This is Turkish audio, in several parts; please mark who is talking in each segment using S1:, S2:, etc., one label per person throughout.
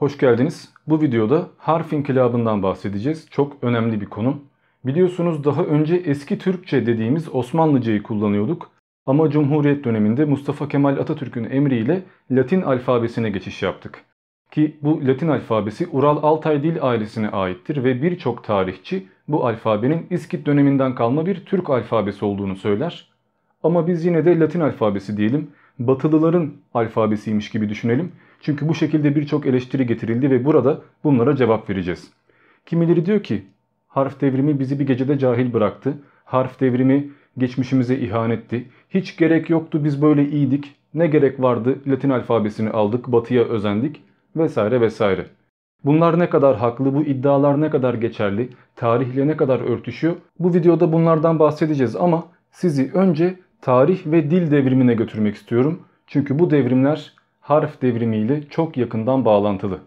S1: Hoş geldiniz. Bu videoda harf inkılabından bahsedeceğiz. Çok önemli bir konu. Biliyorsunuz daha önce eski Türkçe dediğimiz Osmanlıcayı kullanıyorduk. Ama Cumhuriyet döneminde Mustafa Kemal Atatürk'ün emriyle Latin alfabesine geçiş yaptık. Ki bu Latin alfabesi Ural Altay dil ailesine aittir ve birçok tarihçi bu alfabenin İskit döneminden kalma bir Türk alfabesi olduğunu söyler. Ama biz yine de Latin alfabesi diyelim, Batılıların alfabesiymiş gibi düşünelim çünkü bu şekilde birçok eleştiri getirildi ve burada bunlara cevap vereceğiz. Kimileri diyor ki harf devrimi bizi bir gecede cahil bıraktı. Harf devrimi geçmişimize ihanetti. Hiç gerek yoktu biz böyle iyiydik. Ne gerek vardı Latin alfabesini aldık, batıya özendik vesaire vesaire. Bunlar ne kadar haklı, bu iddialar ne kadar geçerli, tarihle ne kadar örtüşüyor? Bu videoda bunlardan bahsedeceğiz ama sizi önce tarih ve dil devrimine götürmek istiyorum. Çünkü bu devrimler harf devrimiyle çok yakından bağlantılı.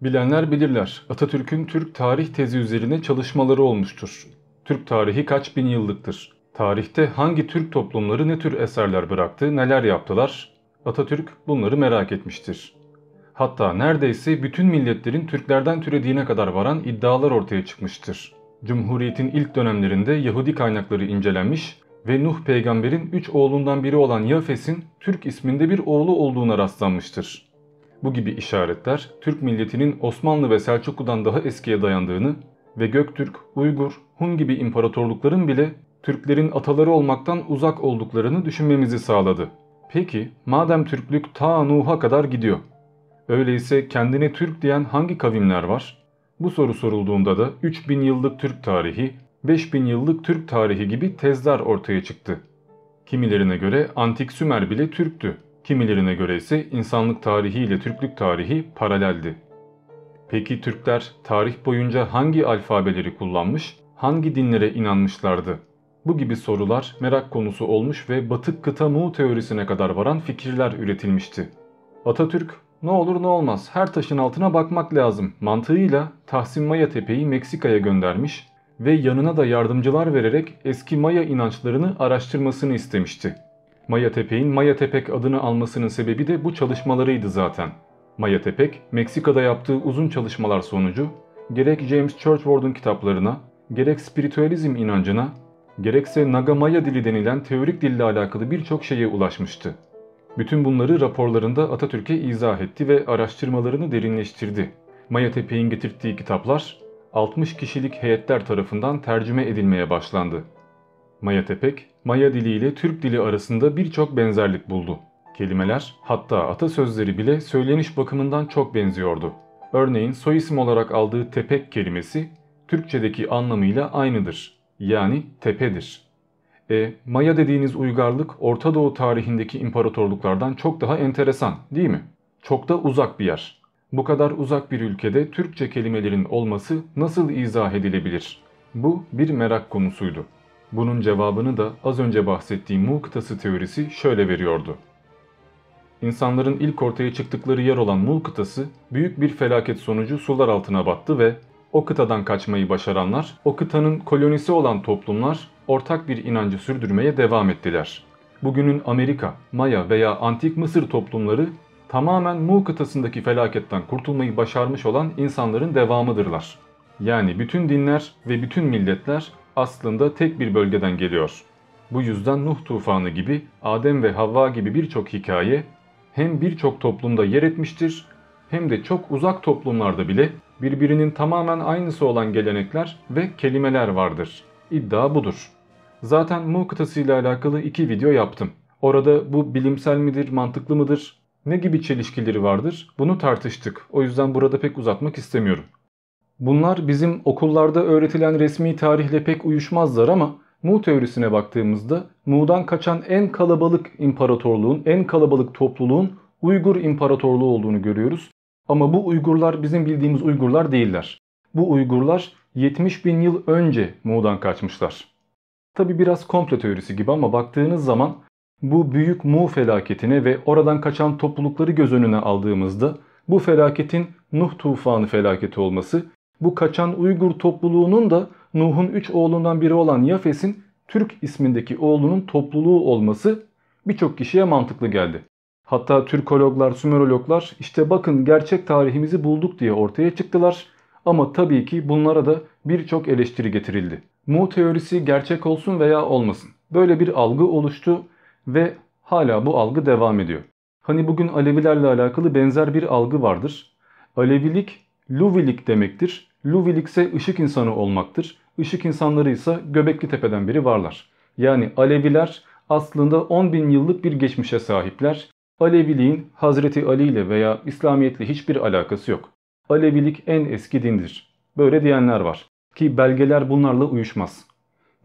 S1: Bilenler bilirler, Atatürk'ün Türk tarih tezi üzerine çalışmaları olmuştur. Türk tarihi kaç bin yıllıktır? Tarihte hangi Türk toplumları ne tür eserler bıraktı, neler yaptılar? Atatürk bunları merak etmiştir. Hatta neredeyse bütün milletlerin Türklerden türediğine kadar varan iddialar ortaya çıkmıştır. Cumhuriyetin ilk dönemlerinde Yahudi kaynakları incelenmiş ve Nuh peygamberin üç oğlundan biri olan Yafes'in Türk isminde bir oğlu olduğuna rastlanmıştır. Bu gibi işaretler Türk milletinin Osmanlı ve Selçuklu'dan daha eskiye dayandığını ve Göktürk, Uygur, Hun gibi imparatorlukların bile Türklerin ataları olmaktan uzak olduklarını düşünmemizi sağladı. Peki madem Türklük ta Nuh'a kadar gidiyor. Öyleyse kendine Türk diyen hangi kavimler var? Bu soru sorulduğunda da 3000 yıllık Türk tarihi 5000 yıllık Türk tarihi gibi tezler ortaya çıktı. Kimilerine göre antik Sümer bile Türktü, kimilerine göre ise insanlık tarihi ile Türklük tarihi paraleldi. Peki Türkler tarih boyunca hangi alfabeleri kullanmış, hangi dinlere inanmışlardı? Bu gibi sorular merak konusu olmuş ve batık kıta Mu teorisine kadar varan fikirler üretilmişti. Atatürk, ne olur ne olmaz her taşın altına bakmak lazım mantığıyla Tahsin Maya Tepe'yi Meksika'ya göndermiş ve yanına da yardımcılar vererek eski Maya inançlarını araştırmasını istemişti. Maya Tepe'in Maya Tepek adını almasının sebebi de bu çalışmalarıydı zaten. Maya Tepek, Meksika'da yaptığı uzun çalışmalar sonucu gerek James Churchward'un kitaplarına, gerek spiritüalizm inancına, gerekse Nagamaya dili denilen teorik dille alakalı birçok şeye ulaşmıştı. Bütün bunları raporlarında Atatürk'e izah etti ve araştırmalarını derinleştirdi. Maya Tepe'in getirttiği kitaplar 60 kişilik heyetler tarafından tercüme edilmeye başlandı. Maya Tepek, Maya dili ile Türk dili arasında birçok benzerlik buldu. Kelimeler, hatta atasözleri bile söyleniş bakımından çok benziyordu. Örneğin soy isim olarak aldığı tepek kelimesi Türkçedeki anlamıyla aynıdır. Yani tepedir. E, Maya dediğiniz uygarlık Orta Doğu tarihindeki imparatorluklardan çok daha enteresan değil mi? Çok da uzak bir yer. Bu kadar uzak bir ülkede Türkçe kelimelerin olması nasıl izah edilebilir? Bu bir merak konusuydu. Bunun cevabını da az önce bahsettiğim Mu teorisi şöyle veriyordu. İnsanların ilk ortaya çıktıkları yer olan Mu büyük bir felaket sonucu sular altına battı ve o kıtadan kaçmayı başaranlar, o kıtanın kolonisi olan toplumlar ortak bir inancı sürdürmeye devam ettiler. Bugünün Amerika, Maya veya Antik Mısır toplumları tamamen Mu kıtasındaki felaketten kurtulmayı başarmış olan insanların devamıdırlar. Yani bütün dinler ve bütün milletler aslında tek bir bölgeden geliyor. Bu yüzden Nuh tufanı gibi, Adem ve Havva gibi birçok hikaye hem birçok toplumda yer etmiştir hem de çok uzak toplumlarda bile birbirinin tamamen aynısı olan gelenekler ve kelimeler vardır. İddia budur. Zaten Mu ile alakalı iki video yaptım. Orada bu bilimsel midir, mantıklı mıdır ne gibi çelişkileri vardır bunu tartıştık. O yüzden burada pek uzatmak istemiyorum. Bunlar bizim okullarda öğretilen resmi tarihle pek uyuşmazlar ama Mu teorisine baktığımızda Mu'dan kaçan en kalabalık imparatorluğun, en kalabalık topluluğun Uygur İmparatorluğu olduğunu görüyoruz. Ama bu Uygurlar bizim bildiğimiz Uygurlar değiller. Bu Uygurlar 70 bin yıl önce Mu'dan kaçmışlar. Tabi biraz komple teorisi gibi ama baktığınız zaman bu büyük Mu felaketine ve oradan kaçan toplulukları göz önüne aldığımızda bu felaketin Nuh tufanı felaketi olması, bu kaçan Uygur topluluğunun da Nuh'un 3 oğlundan biri olan Yafes'in Türk ismindeki oğlunun topluluğu olması birçok kişiye mantıklı geldi. Hatta Türkologlar, Sümerologlar işte bakın gerçek tarihimizi bulduk diye ortaya çıktılar ama tabii ki bunlara da birçok eleştiri getirildi. Mu teorisi gerçek olsun veya olmasın. Böyle bir algı oluştu ve hala bu algı devam ediyor. Hani bugün Alevilerle alakalı benzer bir algı vardır. Alevilik, Luvilik demektir. Luvilik ise ışık insanı olmaktır. Işık insanları ise Göbekli Tepe'den beri varlar. Yani Aleviler aslında 10 bin yıllık bir geçmişe sahipler. Aleviliğin Hazreti Ali ile veya İslamiyetle hiçbir alakası yok. Alevilik en eski dindir. Böyle diyenler var. Ki belgeler bunlarla uyuşmaz.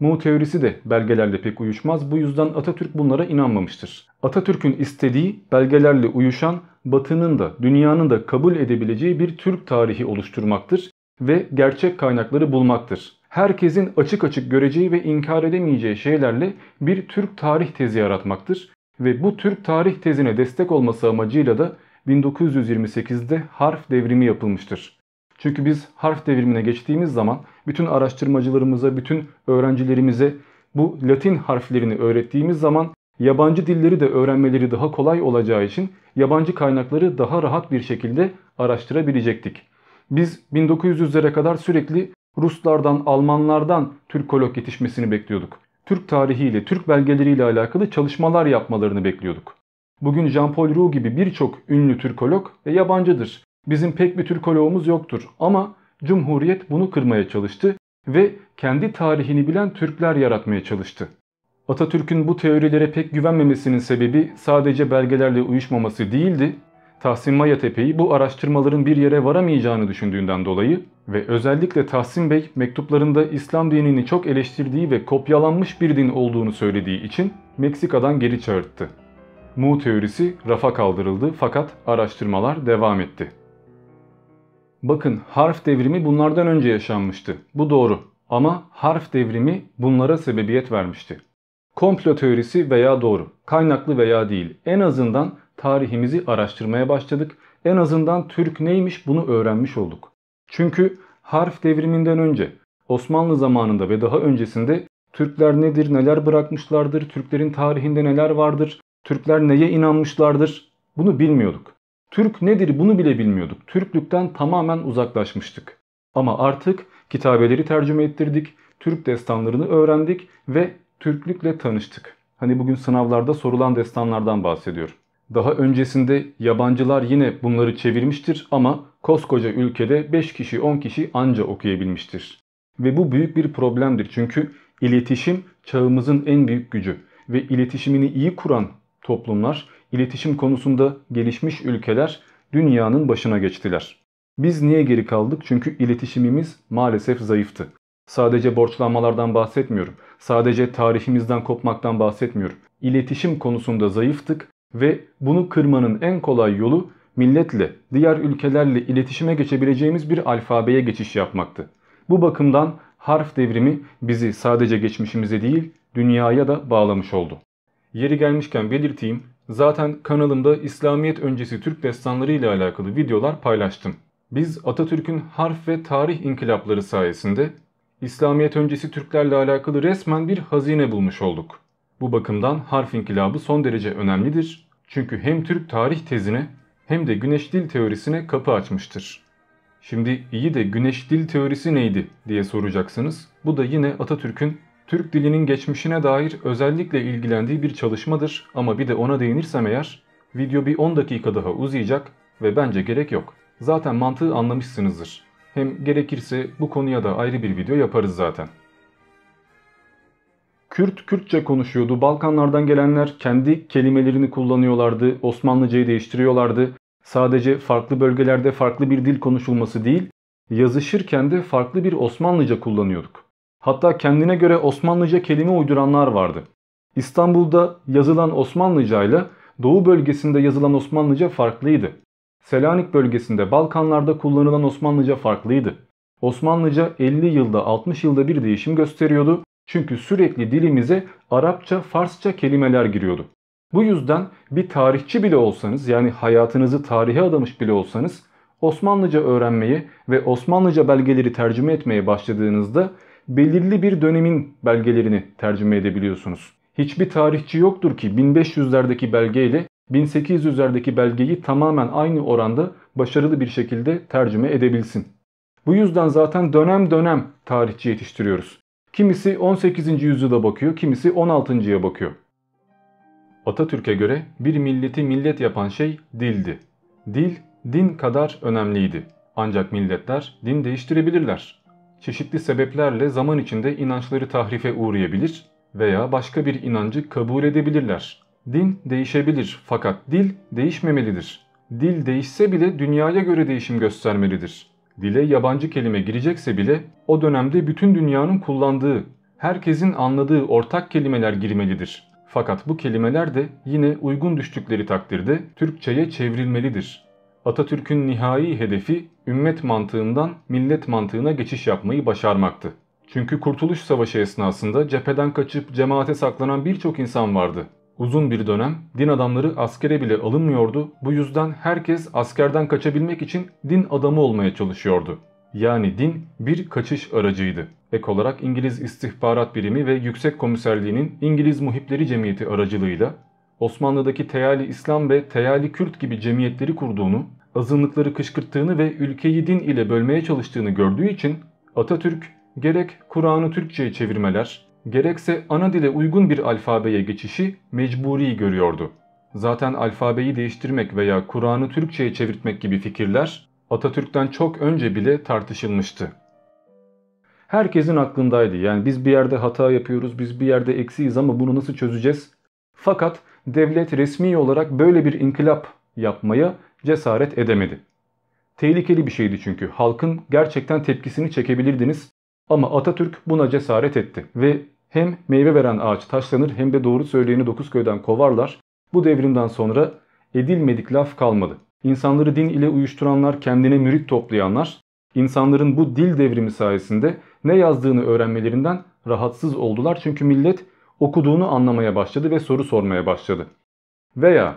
S1: Mu teorisi de belgelerle pek uyuşmaz. Bu yüzden Atatürk bunlara inanmamıştır. Atatürk'ün istediği belgelerle uyuşan Batı'nın da dünyanın da kabul edebileceği bir Türk tarihi oluşturmaktır ve gerçek kaynakları bulmaktır. Herkesin açık açık göreceği ve inkar edemeyeceği şeylerle bir Türk tarih tezi yaratmaktır ve bu Türk tarih tezine destek olması amacıyla da 1928'de harf devrimi yapılmıştır. Çünkü biz harf devrimine geçtiğimiz zaman bütün araştırmacılarımıza, bütün öğrencilerimize bu Latin harflerini öğrettiğimiz zaman yabancı dilleri de öğrenmeleri daha kolay olacağı için yabancı kaynakları daha rahat bir şekilde araştırabilecektik. Biz 1900'lere kadar sürekli Ruslardan, Almanlardan Türkolog yetişmesini bekliyorduk. Türk tarihiyle, Türk belgeleriyle alakalı çalışmalar yapmalarını bekliyorduk. Bugün Jean-Paul Roux gibi birçok ünlü Türkolog e, yabancıdır. Bizim pek bir Türkologumuz yoktur ama Cumhuriyet bunu kırmaya çalıştı ve kendi tarihini bilen Türkler yaratmaya çalıştı. Atatürk'ün bu teorilere pek güvenmemesinin sebebi sadece belgelerle uyuşmaması değildi, Tahsin Mayatepe'yi bu araştırmaların bir yere varamayacağını düşündüğünden dolayı ve özellikle Tahsin Bey mektuplarında İslam dinini çok eleştirdiği ve kopyalanmış bir din olduğunu söylediği için Meksika'dan geri çağırttı. Mu teorisi rafa kaldırıldı fakat araştırmalar devam etti. Bakın harf devrimi bunlardan önce yaşanmıştı. Bu doğru. Ama harf devrimi bunlara sebebiyet vermişti. Komplo teorisi veya doğru, kaynaklı veya değil. En azından tarihimizi araştırmaya başladık. En azından Türk neymiş bunu öğrenmiş olduk. Çünkü harf devriminden önce Osmanlı zamanında ve daha öncesinde Türkler nedir, neler bırakmışlardır, Türklerin tarihinde neler vardır, Türkler neye inanmışlardır bunu bilmiyorduk. Türk nedir bunu bile bilmiyorduk. Türklükten tamamen uzaklaşmıştık. Ama artık kitabeleri tercüme ettirdik, Türk destanlarını öğrendik ve Türklükle tanıştık. Hani bugün sınavlarda sorulan destanlardan bahsediyorum. Daha öncesinde yabancılar yine bunları çevirmiştir ama koskoca ülkede 5 kişi 10 kişi anca okuyabilmiştir. Ve bu büyük bir problemdir çünkü iletişim çağımızın en büyük gücü ve iletişimini iyi kuran toplumlar iletişim konusunda gelişmiş ülkeler dünyanın başına geçtiler. Biz niye geri kaldık? Çünkü iletişimimiz maalesef zayıftı. Sadece borçlanmalardan bahsetmiyorum. Sadece tarihimizden kopmaktan bahsetmiyorum. İletişim konusunda zayıftık ve bunu kırmanın en kolay yolu milletle, diğer ülkelerle iletişime geçebileceğimiz bir alfabeye geçiş yapmaktı. Bu bakımdan harf devrimi bizi sadece geçmişimize değil dünyaya da bağlamış oldu. Yeri gelmişken belirteyim Zaten kanalımda İslamiyet öncesi Türk destanları ile alakalı videolar paylaştım. Biz Atatürk'ün harf ve tarih inkılapları sayesinde İslamiyet öncesi Türklerle alakalı resmen bir hazine bulmuş olduk. Bu bakımdan harf inkılabı son derece önemlidir. Çünkü hem Türk tarih tezine hem de güneş dil teorisine kapı açmıştır. Şimdi iyi de güneş dil teorisi neydi diye soracaksınız. Bu da yine Atatürk'ün Türk dilinin geçmişine dair özellikle ilgilendiği bir çalışmadır ama bir de ona değinirsem eğer video bir 10 dakika daha uzayacak ve bence gerek yok. Zaten mantığı anlamışsınızdır. Hem gerekirse bu konuya da ayrı bir video yaparız zaten. Kürt Kürtçe konuşuyordu. Balkanlardan gelenler kendi kelimelerini kullanıyorlardı. Osmanlıcayı değiştiriyorlardı. Sadece farklı bölgelerde farklı bir dil konuşulması değil, yazışırken de farklı bir Osmanlıca kullanıyorduk. Hatta kendine göre Osmanlıca kelime uyduranlar vardı. İstanbul'da yazılan Osmanlıca ile Doğu bölgesinde yazılan Osmanlıca farklıydı. Selanik bölgesinde Balkanlarda kullanılan Osmanlıca farklıydı. Osmanlıca 50 yılda 60 yılda bir değişim gösteriyordu. Çünkü sürekli dilimize Arapça, Farsça kelimeler giriyordu. Bu yüzden bir tarihçi bile olsanız yani hayatınızı tarihe adamış bile olsanız Osmanlıca öğrenmeyi ve Osmanlıca belgeleri tercüme etmeye başladığınızda belirli bir dönemin belgelerini tercüme edebiliyorsunuz. Hiçbir tarihçi yoktur ki 1500'lerdeki belgeyle ile 1800'lerdeki belgeyi tamamen aynı oranda başarılı bir şekilde tercüme edebilsin. Bu yüzden zaten dönem dönem tarihçi yetiştiriyoruz. Kimisi 18. yüzyıla bakıyor, kimisi 16.ya bakıyor. Atatürk'e göre bir milleti millet yapan şey dildi. Dil, din kadar önemliydi. Ancak milletler din değiştirebilirler çeşitli sebeplerle zaman içinde inançları tahrife uğrayabilir veya başka bir inancı kabul edebilirler. Din değişebilir fakat dil değişmemelidir. Dil değişse bile dünyaya göre değişim göstermelidir. Dile yabancı kelime girecekse bile o dönemde bütün dünyanın kullandığı, herkesin anladığı ortak kelimeler girmelidir. Fakat bu kelimeler de yine uygun düştükleri takdirde Türkçeye çevrilmelidir. Atatürk'ün nihai hedefi ümmet mantığından millet mantığına geçiş yapmayı başarmaktı. Çünkü Kurtuluş Savaşı esnasında cepheden kaçıp cemaate saklanan birçok insan vardı. Uzun bir dönem din adamları askere bile alınmıyordu. Bu yüzden herkes askerden kaçabilmek için din adamı olmaya çalışıyordu. Yani din bir kaçış aracıydı. Ek olarak İngiliz İstihbarat Birimi ve Yüksek Komiserliğinin İngiliz Muhipleri Cemiyeti aracılığıyla Osmanlı'daki Teali İslam ve Teali Kürt gibi cemiyetleri kurduğunu azınlıkları kışkırttığını ve ülkeyi din ile bölmeye çalıştığını gördüğü için Atatürk gerek Kur'an'ı Türkçe'ye çevirmeler, gerekse ana dile uygun bir alfabeye geçişi mecburi görüyordu. Zaten alfabeyi değiştirmek veya Kur'an'ı Türkçe'ye çevirtmek gibi fikirler Atatürk'ten çok önce bile tartışılmıştı. Herkesin aklındaydı yani biz bir yerde hata yapıyoruz, biz bir yerde eksiyiz ama bunu nasıl çözeceğiz? Fakat devlet resmi olarak böyle bir inkılap yapmaya cesaret edemedi. Tehlikeli bir şeydi çünkü halkın gerçekten tepkisini çekebilirdiniz ama Atatürk buna cesaret etti ve hem meyve veren ağaç taşlanır hem de doğru söyleyeni köyden kovarlar. Bu devrimden sonra edilmedik laf kalmadı. İnsanları din ile uyuşturanlar, kendine mürit toplayanlar, insanların bu dil devrimi sayesinde ne yazdığını öğrenmelerinden rahatsız oldular. Çünkü millet okuduğunu anlamaya başladı ve soru sormaya başladı. Veya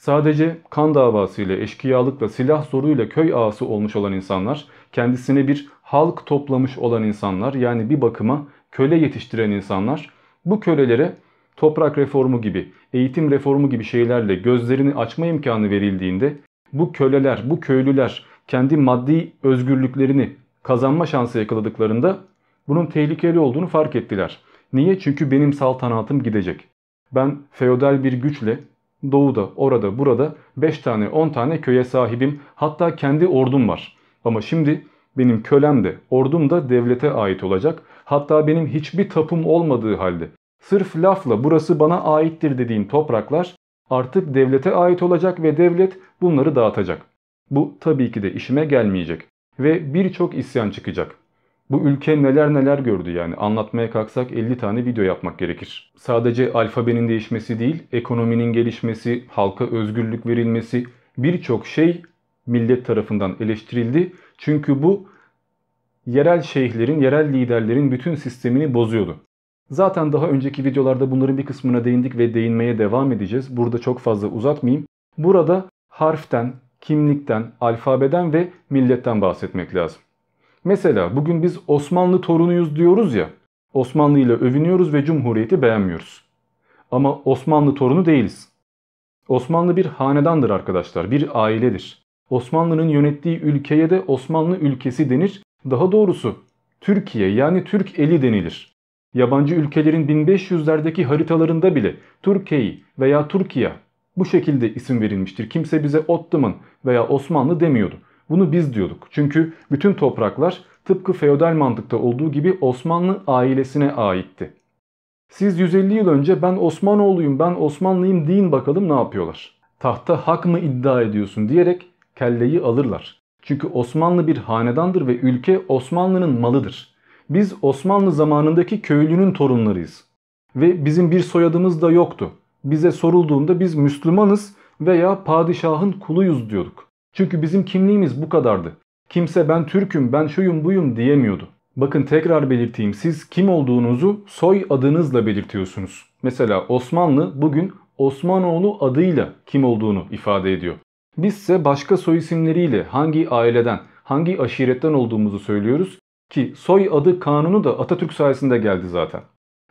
S1: Sadece kan davasıyla, eşkıyalıkla, silah zoruyla köy ağası olmuş olan insanlar, kendisine bir halk toplamış olan insanlar yani bir bakıma köle yetiştiren insanlar bu kölelere toprak reformu gibi, eğitim reformu gibi şeylerle gözlerini açma imkanı verildiğinde bu köleler, bu köylüler kendi maddi özgürlüklerini kazanma şansı yakaladıklarında bunun tehlikeli olduğunu fark ettiler. Niye? Çünkü benim saltanatım gidecek. Ben feodal bir güçle Doğu'da, orada, burada 5 tane 10 tane köye sahibim. Hatta kendi ordum var. Ama şimdi benim kölem de ordum da devlete ait olacak. Hatta benim hiçbir tapum olmadığı halde sırf lafla burası bana aittir dediğim topraklar artık devlete ait olacak ve devlet bunları dağıtacak. Bu tabii ki de işime gelmeyecek ve birçok isyan çıkacak. Bu ülke neler neler gördü yani anlatmaya kalksak 50 tane video yapmak gerekir. Sadece alfabenin değişmesi değil, ekonominin gelişmesi, halka özgürlük verilmesi birçok şey millet tarafından eleştirildi. Çünkü bu yerel şeyhlerin, yerel liderlerin bütün sistemini bozuyordu. Zaten daha önceki videolarda bunların bir kısmına değindik ve değinmeye devam edeceğiz. Burada çok fazla uzatmayayım. Burada harften, kimlikten, alfabeden ve milletten bahsetmek lazım. Mesela bugün biz Osmanlı torunuyuz diyoruz ya. Osmanlı ile övünüyoruz ve Cumhuriyeti beğenmiyoruz. Ama Osmanlı torunu değiliz. Osmanlı bir hanedandır arkadaşlar, bir ailedir. Osmanlı'nın yönettiği ülkeye de Osmanlı ülkesi denir. Daha doğrusu Türkiye yani Türk eli denilir. Yabancı ülkelerin 1500'lerdeki haritalarında bile Türkiye veya Türkiye bu şekilde isim verilmiştir. Kimse bize Ottoman veya Osmanlı demiyordu. Bunu biz diyorduk. Çünkü bütün topraklar tıpkı feodal mantıkta olduğu gibi Osmanlı ailesine aitti. Siz 150 yıl önce ben Osmanoğluyum, ben Osmanlıyım deyin bakalım ne yapıyorlar. Tahta hak mı iddia ediyorsun diyerek kelleyi alırlar. Çünkü Osmanlı bir hanedandır ve ülke Osmanlı'nın malıdır. Biz Osmanlı zamanındaki köylünün torunlarıyız. Ve bizim bir soyadımız da yoktu. Bize sorulduğunda biz Müslümanız veya padişahın kuluyuz diyorduk. Çünkü bizim kimliğimiz bu kadardı. Kimse ben Türk'üm, ben şuyum buyum diyemiyordu. Bakın tekrar belirteyim siz kim olduğunuzu soy adınızla belirtiyorsunuz. Mesela Osmanlı bugün Osmanoğlu adıyla kim olduğunu ifade ediyor. Bizse başka soy isimleriyle hangi aileden, hangi aşiretten olduğumuzu söylüyoruz ki soy adı kanunu da Atatürk sayesinde geldi zaten.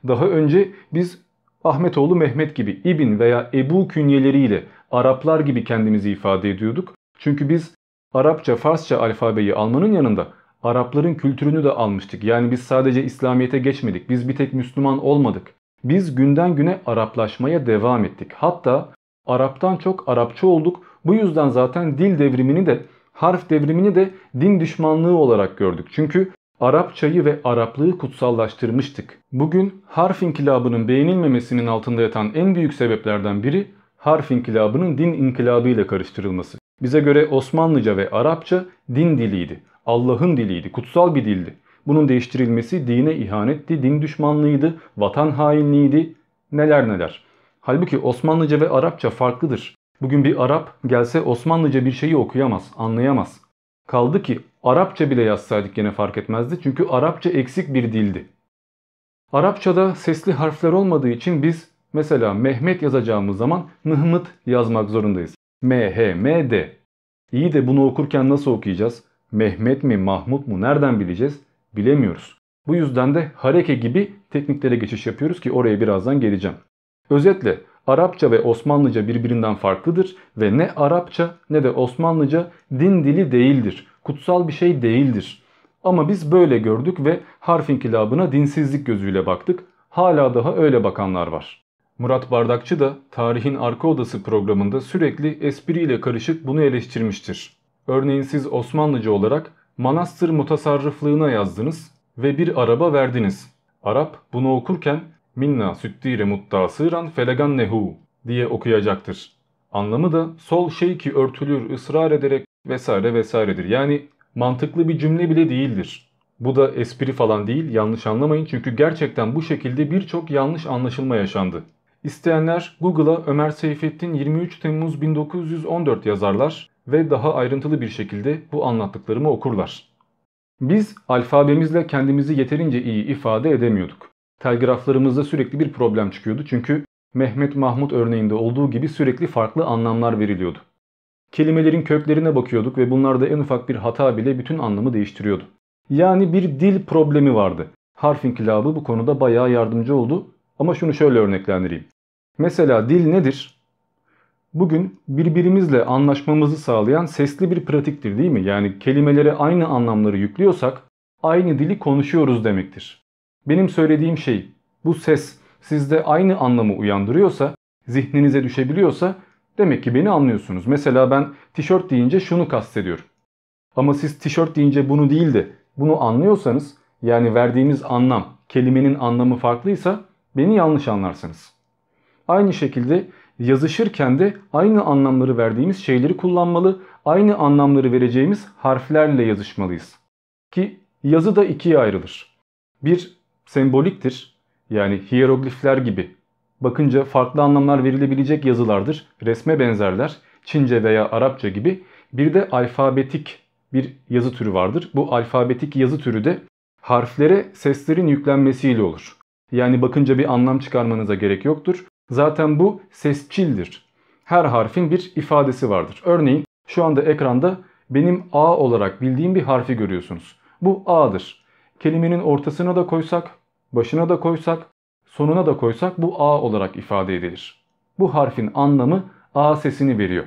S1: Daha önce biz Ahmetoğlu Mehmet gibi İbin veya Ebu künyeleriyle Araplar gibi kendimizi ifade ediyorduk çünkü biz Arapça, Farsça alfabeyi almanın yanında Arapların kültürünü de almıştık. Yani biz sadece İslamiyet'e geçmedik. Biz bir tek Müslüman olmadık. Biz günden güne Araplaşmaya devam ettik. Hatta Arap'tan çok Arapça olduk. Bu yüzden zaten dil devrimini de harf devrimini de din düşmanlığı olarak gördük. Çünkü Arapçayı ve Araplığı kutsallaştırmıştık. Bugün harf inkılabının beğenilmemesinin altında yatan en büyük sebeplerden biri harf inkılabının din inkılabı ile karıştırılması. Bize göre Osmanlıca ve Arapça din diliydi. Allah'ın diliydi, kutsal bir dildi. Bunun değiştirilmesi dine ihanetti, din düşmanlığıydı, vatan hainliğiydi, neler neler. Halbuki Osmanlıca ve Arapça farklıdır. Bugün bir Arap gelse Osmanlıca bir şeyi okuyamaz, anlayamaz. Kaldı ki Arapça bile yazsaydık yine fark etmezdi çünkü Arapça eksik bir dildi. Arapçada sesli harfler olmadığı için biz mesela Mehmet yazacağımız zaman Mıhmıt yazmak zorundayız. MHMD. İyi de bunu okurken nasıl okuyacağız? Mehmet mi Mahmut mu nereden bileceğiz? Bilemiyoruz. Bu yüzden de hareke gibi tekniklere geçiş yapıyoruz ki oraya birazdan geleceğim. Özetle Arapça ve Osmanlıca birbirinden farklıdır ve ne Arapça ne de Osmanlıca din dili değildir. Kutsal bir şey değildir. Ama biz böyle gördük ve harf inkilabına dinsizlik gözüyle baktık. Hala daha öyle bakanlar var. Murat Bardakçı da Tarihin Arka Odası programında sürekli espriyle karışık bunu eleştirmiştir. Örneğin siz Osmanlıcı olarak manastır mutasarrıflığına yazdınız ve bir araba verdiniz. Arap bunu okurken minna süttire sıran felegan nehu diye okuyacaktır. Anlamı da sol şey ki örtülür ısrar ederek vesaire vesairedir. Yani mantıklı bir cümle bile değildir. Bu da espri falan değil yanlış anlamayın çünkü gerçekten bu şekilde birçok yanlış anlaşılma yaşandı. İsteyenler Google'a Ömer Seyfettin 23 Temmuz 1914 yazarlar ve daha ayrıntılı bir şekilde bu anlattıklarımı okurlar. Biz alfabemizle kendimizi yeterince iyi ifade edemiyorduk. Telgraflarımızda sürekli bir problem çıkıyordu çünkü Mehmet Mahmut örneğinde olduğu gibi sürekli farklı anlamlar veriliyordu. Kelimelerin köklerine bakıyorduk ve bunlarda en ufak bir hata bile bütün anlamı değiştiriyordu. Yani bir dil problemi vardı. Harf inkılabı bu konuda bayağı yardımcı oldu ama şunu şöyle örneklendireyim. Mesela dil nedir? Bugün birbirimizle anlaşmamızı sağlayan sesli bir pratiktir değil mi? Yani kelimelere aynı anlamları yüklüyorsak aynı dili konuşuyoruz demektir. Benim söylediğim şey bu ses sizde aynı anlamı uyandırıyorsa, zihninize düşebiliyorsa demek ki beni anlıyorsunuz. Mesela ben tişört deyince şunu kastediyorum. Ama siz tişört deyince bunu değil de bunu anlıyorsanız yani verdiğimiz anlam, kelimenin anlamı farklıysa beni yanlış anlarsınız. Aynı şekilde yazışırken de aynı anlamları verdiğimiz şeyleri kullanmalı, aynı anlamları vereceğimiz harflerle yazışmalıyız. Ki yazı da ikiye ayrılır. Bir semboliktir yani hieroglifler gibi. Bakınca farklı anlamlar verilebilecek yazılardır, resme benzerler, Çince veya Arapça gibi. Bir de alfabetik bir yazı türü vardır. Bu alfabetik yazı türü de harflere seslerin yüklenmesiyle olur. Yani bakınca bir anlam çıkarmanıza gerek yoktur. Zaten bu sesçildir. Her harfin bir ifadesi vardır. Örneğin şu anda ekranda benim A olarak bildiğim bir harfi görüyorsunuz. Bu A'dır. Kelimenin ortasına da koysak, başına da koysak, sonuna da koysak bu A olarak ifade edilir. Bu harfin anlamı A sesini veriyor.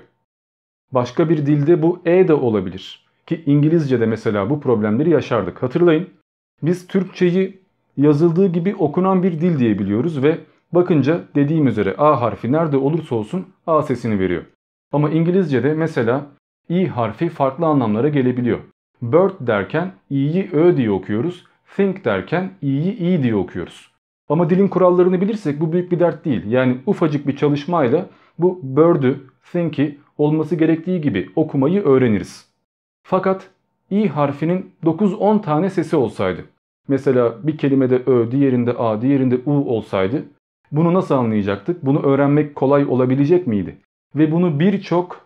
S1: Başka bir dilde bu E de olabilir. Ki İngilizce'de mesela bu problemleri yaşardık. Hatırlayın biz Türkçeyi yazıldığı gibi okunan bir dil diye biliyoruz ve Bakınca dediğim üzere A harfi nerede olursa olsun A sesini veriyor. Ama İngilizce'de mesela i harfi farklı anlamlara gelebiliyor. Bird derken i'yi ö diye okuyoruz. Think derken i'yi i diye okuyoruz. Ama dilin kurallarını bilirsek bu büyük bir dert değil. Yani ufacık bir çalışmayla bu bird'ü, think'i olması gerektiği gibi okumayı öğreniriz. Fakat i harfinin 9-10 tane sesi olsaydı. Mesela bir kelimede ö, diğerinde a, diğerinde u olsaydı bunu nasıl anlayacaktık? Bunu öğrenmek kolay olabilecek miydi? Ve bunu birçok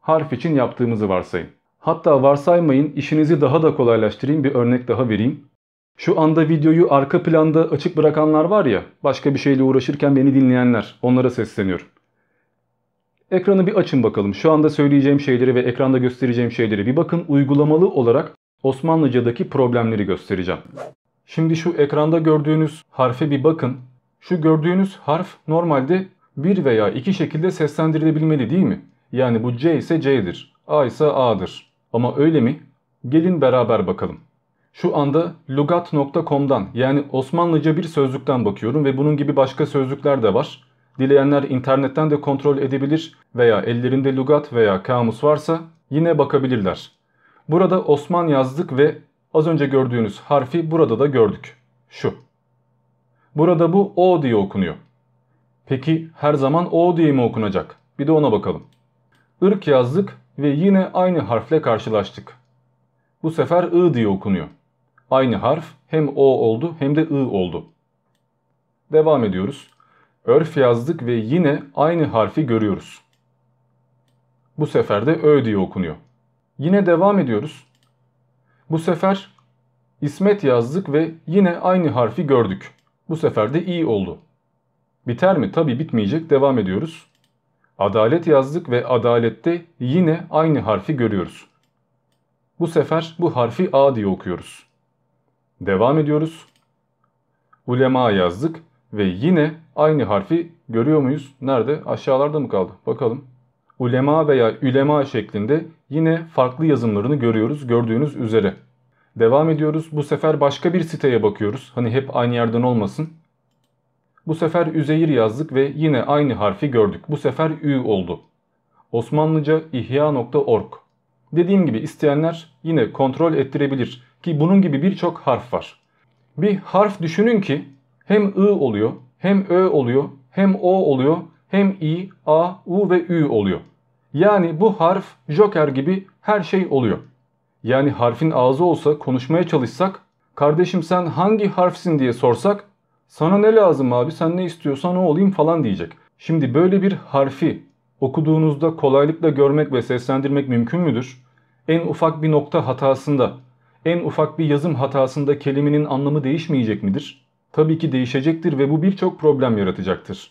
S1: harf için yaptığımızı varsayın. Hatta varsaymayın işinizi daha da kolaylaştırayım bir örnek daha vereyim. Şu anda videoyu arka planda açık bırakanlar var ya başka bir şeyle uğraşırken beni dinleyenler onlara sesleniyorum. Ekranı bir açın bakalım. Şu anda söyleyeceğim şeyleri ve ekranda göstereceğim şeyleri bir bakın uygulamalı olarak Osmanlıca'daki problemleri göstereceğim. Şimdi şu ekranda gördüğünüz harfe bir bakın. Şu gördüğünüz harf normalde bir veya iki şekilde seslendirilebilmeli değil mi? Yani bu C ise C'dir, A ise A'dır. Ama öyle mi? Gelin beraber bakalım. Şu anda lugat.com'dan yani Osmanlıca bir sözlükten bakıyorum ve bunun gibi başka sözlükler de var. Dileyenler internetten de kontrol edebilir veya ellerinde lugat veya kamus varsa yine bakabilirler. Burada Osman yazdık ve az önce gördüğünüz harfi burada da gördük. Şu. Burada bu O diye okunuyor. Peki her zaman O diye mi okunacak? Bir de ona bakalım. Irk yazdık ve yine aynı harfle karşılaştık. Bu sefer I diye okunuyor. Aynı harf hem O oldu hem de I oldu. Devam ediyoruz. Örf yazdık ve yine aynı harfi görüyoruz. Bu sefer de Ö diye okunuyor. Yine devam ediyoruz. Bu sefer İsmet yazdık ve yine aynı harfi gördük. Bu sefer de iyi oldu. Biter mi? Tabi bitmeyecek. Devam ediyoruz. Adalet yazdık ve adalette yine aynı harfi görüyoruz. Bu sefer bu harfi a diye okuyoruz. Devam ediyoruz. Ulema yazdık ve yine aynı harfi görüyor muyuz? Nerede? Aşağılarda mı kaldı? Bakalım. Ulema veya ülema şeklinde yine farklı yazımlarını görüyoruz gördüğünüz üzere. Devam ediyoruz. Bu sefer başka bir siteye bakıyoruz. Hani hep aynı yerden olmasın. Bu sefer Üzeyir yazdık ve yine aynı harfi gördük. Bu sefer Ü oldu. Osmanlıca ihya.org Dediğim gibi isteyenler yine kontrol ettirebilir ki bunun gibi birçok harf var. Bir harf düşünün ki hem I oluyor, hem Ö oluyor, hem O oluyor, hem İ, A, U ve Ü oluyor. Yani bu harf joker gibi her şey oluyor yani harfin ağzı olsa konuşmaya çalışsak kardeşim sen hangi harfsin diye sorsak sana ne lazım abi sen ne istiyorsan o olayım falan diyecek. Şimdi böyle bir harfi okuduğunuzda kolaylıkla görmek ve seslendirmek mümkün müdür? En ufak bir nokta hatasında, en ufak bir yazım hatasında kelimenin anlamı değişmeyecek midir? Tabii ki değişecektir ve bu birçok problem yaratacaktır.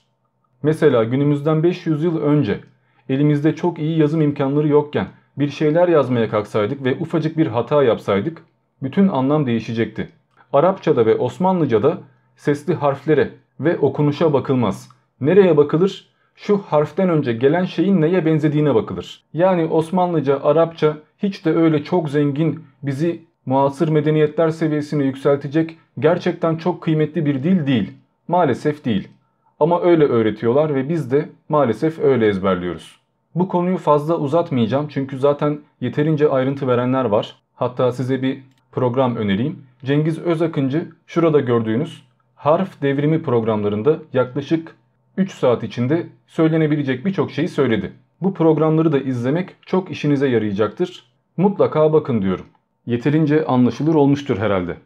S1: Mesela günümüzden 500 yıl önce elimizde çok iyi yazım imkanları yokken bir şeyler yazmaya kalksaydık ve ufacık bir hata yapsaydık bütün anlam değişecekti. Arapçada ve Osmanlıca'da sesli harflere ve okunuşa bakılmaz. Nereye bakılır? Şu harften önce gelen şeyin neye benzediğine bakılır. Yani Osmanlıca, Arapça hiç de öyle çok zengin, bizi muasır medeniyetler seviyesine yükseltecek gerçekten çok kıymetli bir dil değil. Maalesef değil. Ama öyle öğretiyorlar ve biz de maalesef öyle ezberliyoruz. Bu konuyu fazla uzatmayacağım çünkü zaten yeterince ayrıntı verenler var. Hatta size bir program önereyim. Cengiz Özakıncı şurada gördüğünüz harf devrimi programlarında yaklaşık 3 saat içinde söylenebilecek birçok şeyi söyledi. Bu programları da izlemek çok işinize yarayacaktır. Mutlaka bakın diyorum. Yeterince anlaşılır olmuştur herhalde.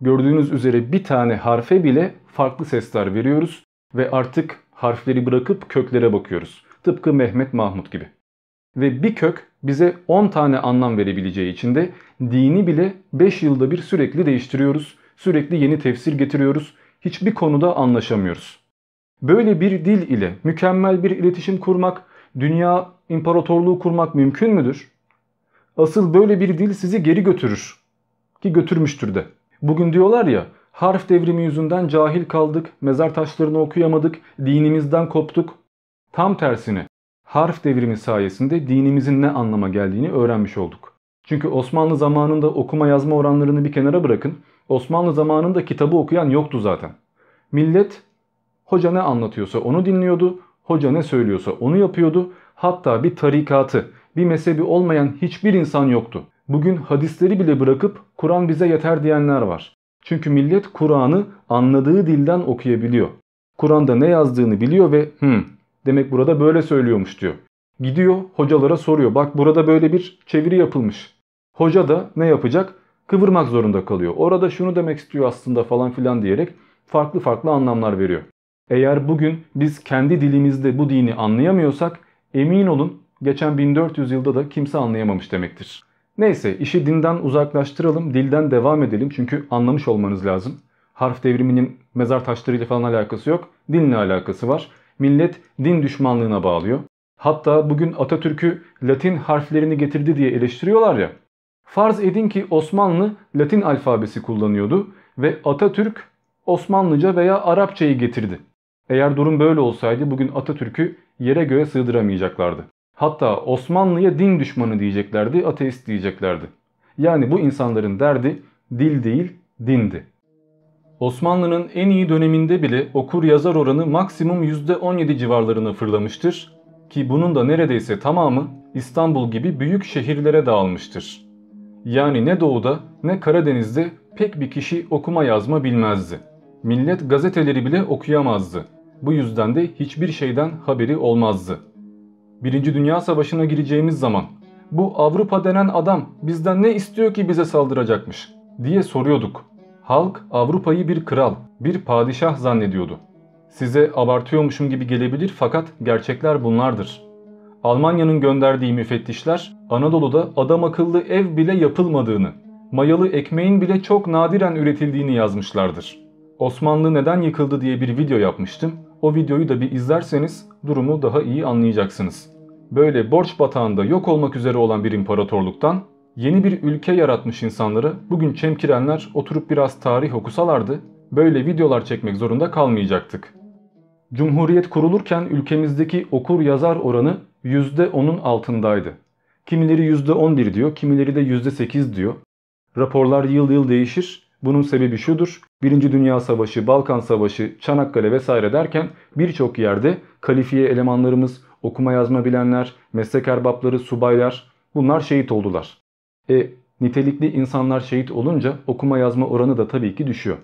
S1: Gördüğünüz üzere bir tane harfe bile farklı sesler veriyoruz ve artık harfleri bırakıp köklere bakıyoruz. Tıpkı Mehmet Mahmut gibi. Ve bir kök bize 10 tane anlam verebileceği için de dini bile 5 yılda bir sürekli değiştiriyoruz. Sürekli yeni tefsir getiriyoruz. Hiçbir konuda anlaşamıyoruz. Böyle bir dil ile mükemmel bir iletişim kurmak, dünya imparatorluğu kurmak mümkün müdür? Asıl böyle bir dil sizi geri götürür. Ki götürmüştür de. Bugün diyorlar ya harf devrimi yüzünden cahil kaldık, mezar taşlarını okuyamadık, dinimizden koptuk. Tam tersine harf devrimi sayesinde dinimizin ne anlama geldiğini öğrenmiş olduk. Çünkü Osmanlı zamanında okuma yazma oranlarını bir kenara bırakın. Osmanlı zamanında kitabı okuyan yoktu zaten. Millet hoca ne anlatıyorsa onu dinliyordu, hoca ne söylüyorsa onu yapıyordu. Hatta bir tarikatı, bir mezhebi olmayan hiçbir insan yoktu. Bugün hadisleri bile bırakıp Kur'an bize yeter diyenler var. Çünkü millet Kur'an'ı anladığı dilden okuyabiliyor. Kur'an'da ne yazdığını biliyor ve hmm, Demek burada böyle söylüyormuş diyor. Gidiyor hocalara soruyor. Bak burada böyle bir çeviri yapılmış. Hoca da ne yapacak? Kıvırmak zorunda kalıyor. Orada şunu demek istiyor aslında falan filan diyerek farklı farklı anlamlar veriyor. Eğer bugün biz kendi dilimizde bu dini anlayamıyorsak emin olun geçen 1400 yılda da kimse anlayamamış demektir. Neyse işi dinden uzaklaştıralım, dilden devam edelim çünkü anlamış olmanız lazım. Harf devriminin mezar taşlarıyla falan alakası yok, dinle alakası var millet din düşmanlığına bağlıyor. Hatta bugün Atatürk'ü Latin harflerini getirdi diye eleştiriyorlar ya. Farz edin ki Osmanlı Latin alfabesi kullanıyordu ve Atatürk Osmanlıca veya Arapçayı getirdi. Eğer durum böyle olsaydı bugün Atatürk'ü yere göğe sığdıramayacaklardı. Hatta Osmanlı'ya din düşmanı diyeceklerdi, ateist diyeceklerdi. Yani bu insanların derdi dil değil, dindi. Osmanlı'nın en iyi döneminde bile okur yazar oranı maksimum %17 civarlarına fırlamıştır ki bunun da neredeyse tamamı İstanbul gibi büyük şehirlere dağılmıştır. Yani ne doğuda ne Karadeniz'de pek bir kişi okuma yazma bilmezdi. Millet gazeteleri bile okuyamazdı. Bu yüzden de hiçbir şeyden haberi olmazdı. Birinci Dünya Savaşı'na gireceğimiz zaman bu Avrupa denen adam bizden ne istiyor ki bize saldıracakmış diye soruyorduk. Halk Avrupa'yı bir kral, bir padişah zannediyordu. Size abartıyormuşum gibi gelebilir fakat gerçekler bunlardır. Almanya'nın gönderdiği müfettişler Anadolu'da adam akıllı ev bile yapılmadığını, mayalı ekmeğin bile çok nadiren üretildiğini yazmışlardır. Osmanlı neden yıkıldı diye bir video yapmıştım. O videoyu da bir izlerseniz durumu daha iyi anlayacaksınız. Böyle borç batağında yok olmak üzere olan bir imparatorluktan Yeni bir ülke yaratmış insanları bugün çemkirenler oturup biraz tarih okusalardı böyle videolar çekmek zorunda kalmayacaktık. Cumhuriyet kurulurken ülkemizdeki okur yazar oranı %10'un altındaydı. Kimileri %11 diyor, kimileri de %8 diyor. Raporlar yıl yıl değişir. Bunun sebebi şudur. 1. Dünya Savaşı, Balkan Savaşı, Çanakkale vesaire derken birçok yerde kalifiye elemanlarımız, okuma yazma bilenler, meslek erbapları, subaylar bunlar şehit oldular. E, nitelikli insanlar şehit olunca okuma yazma oranı da tabii ki düşüyor.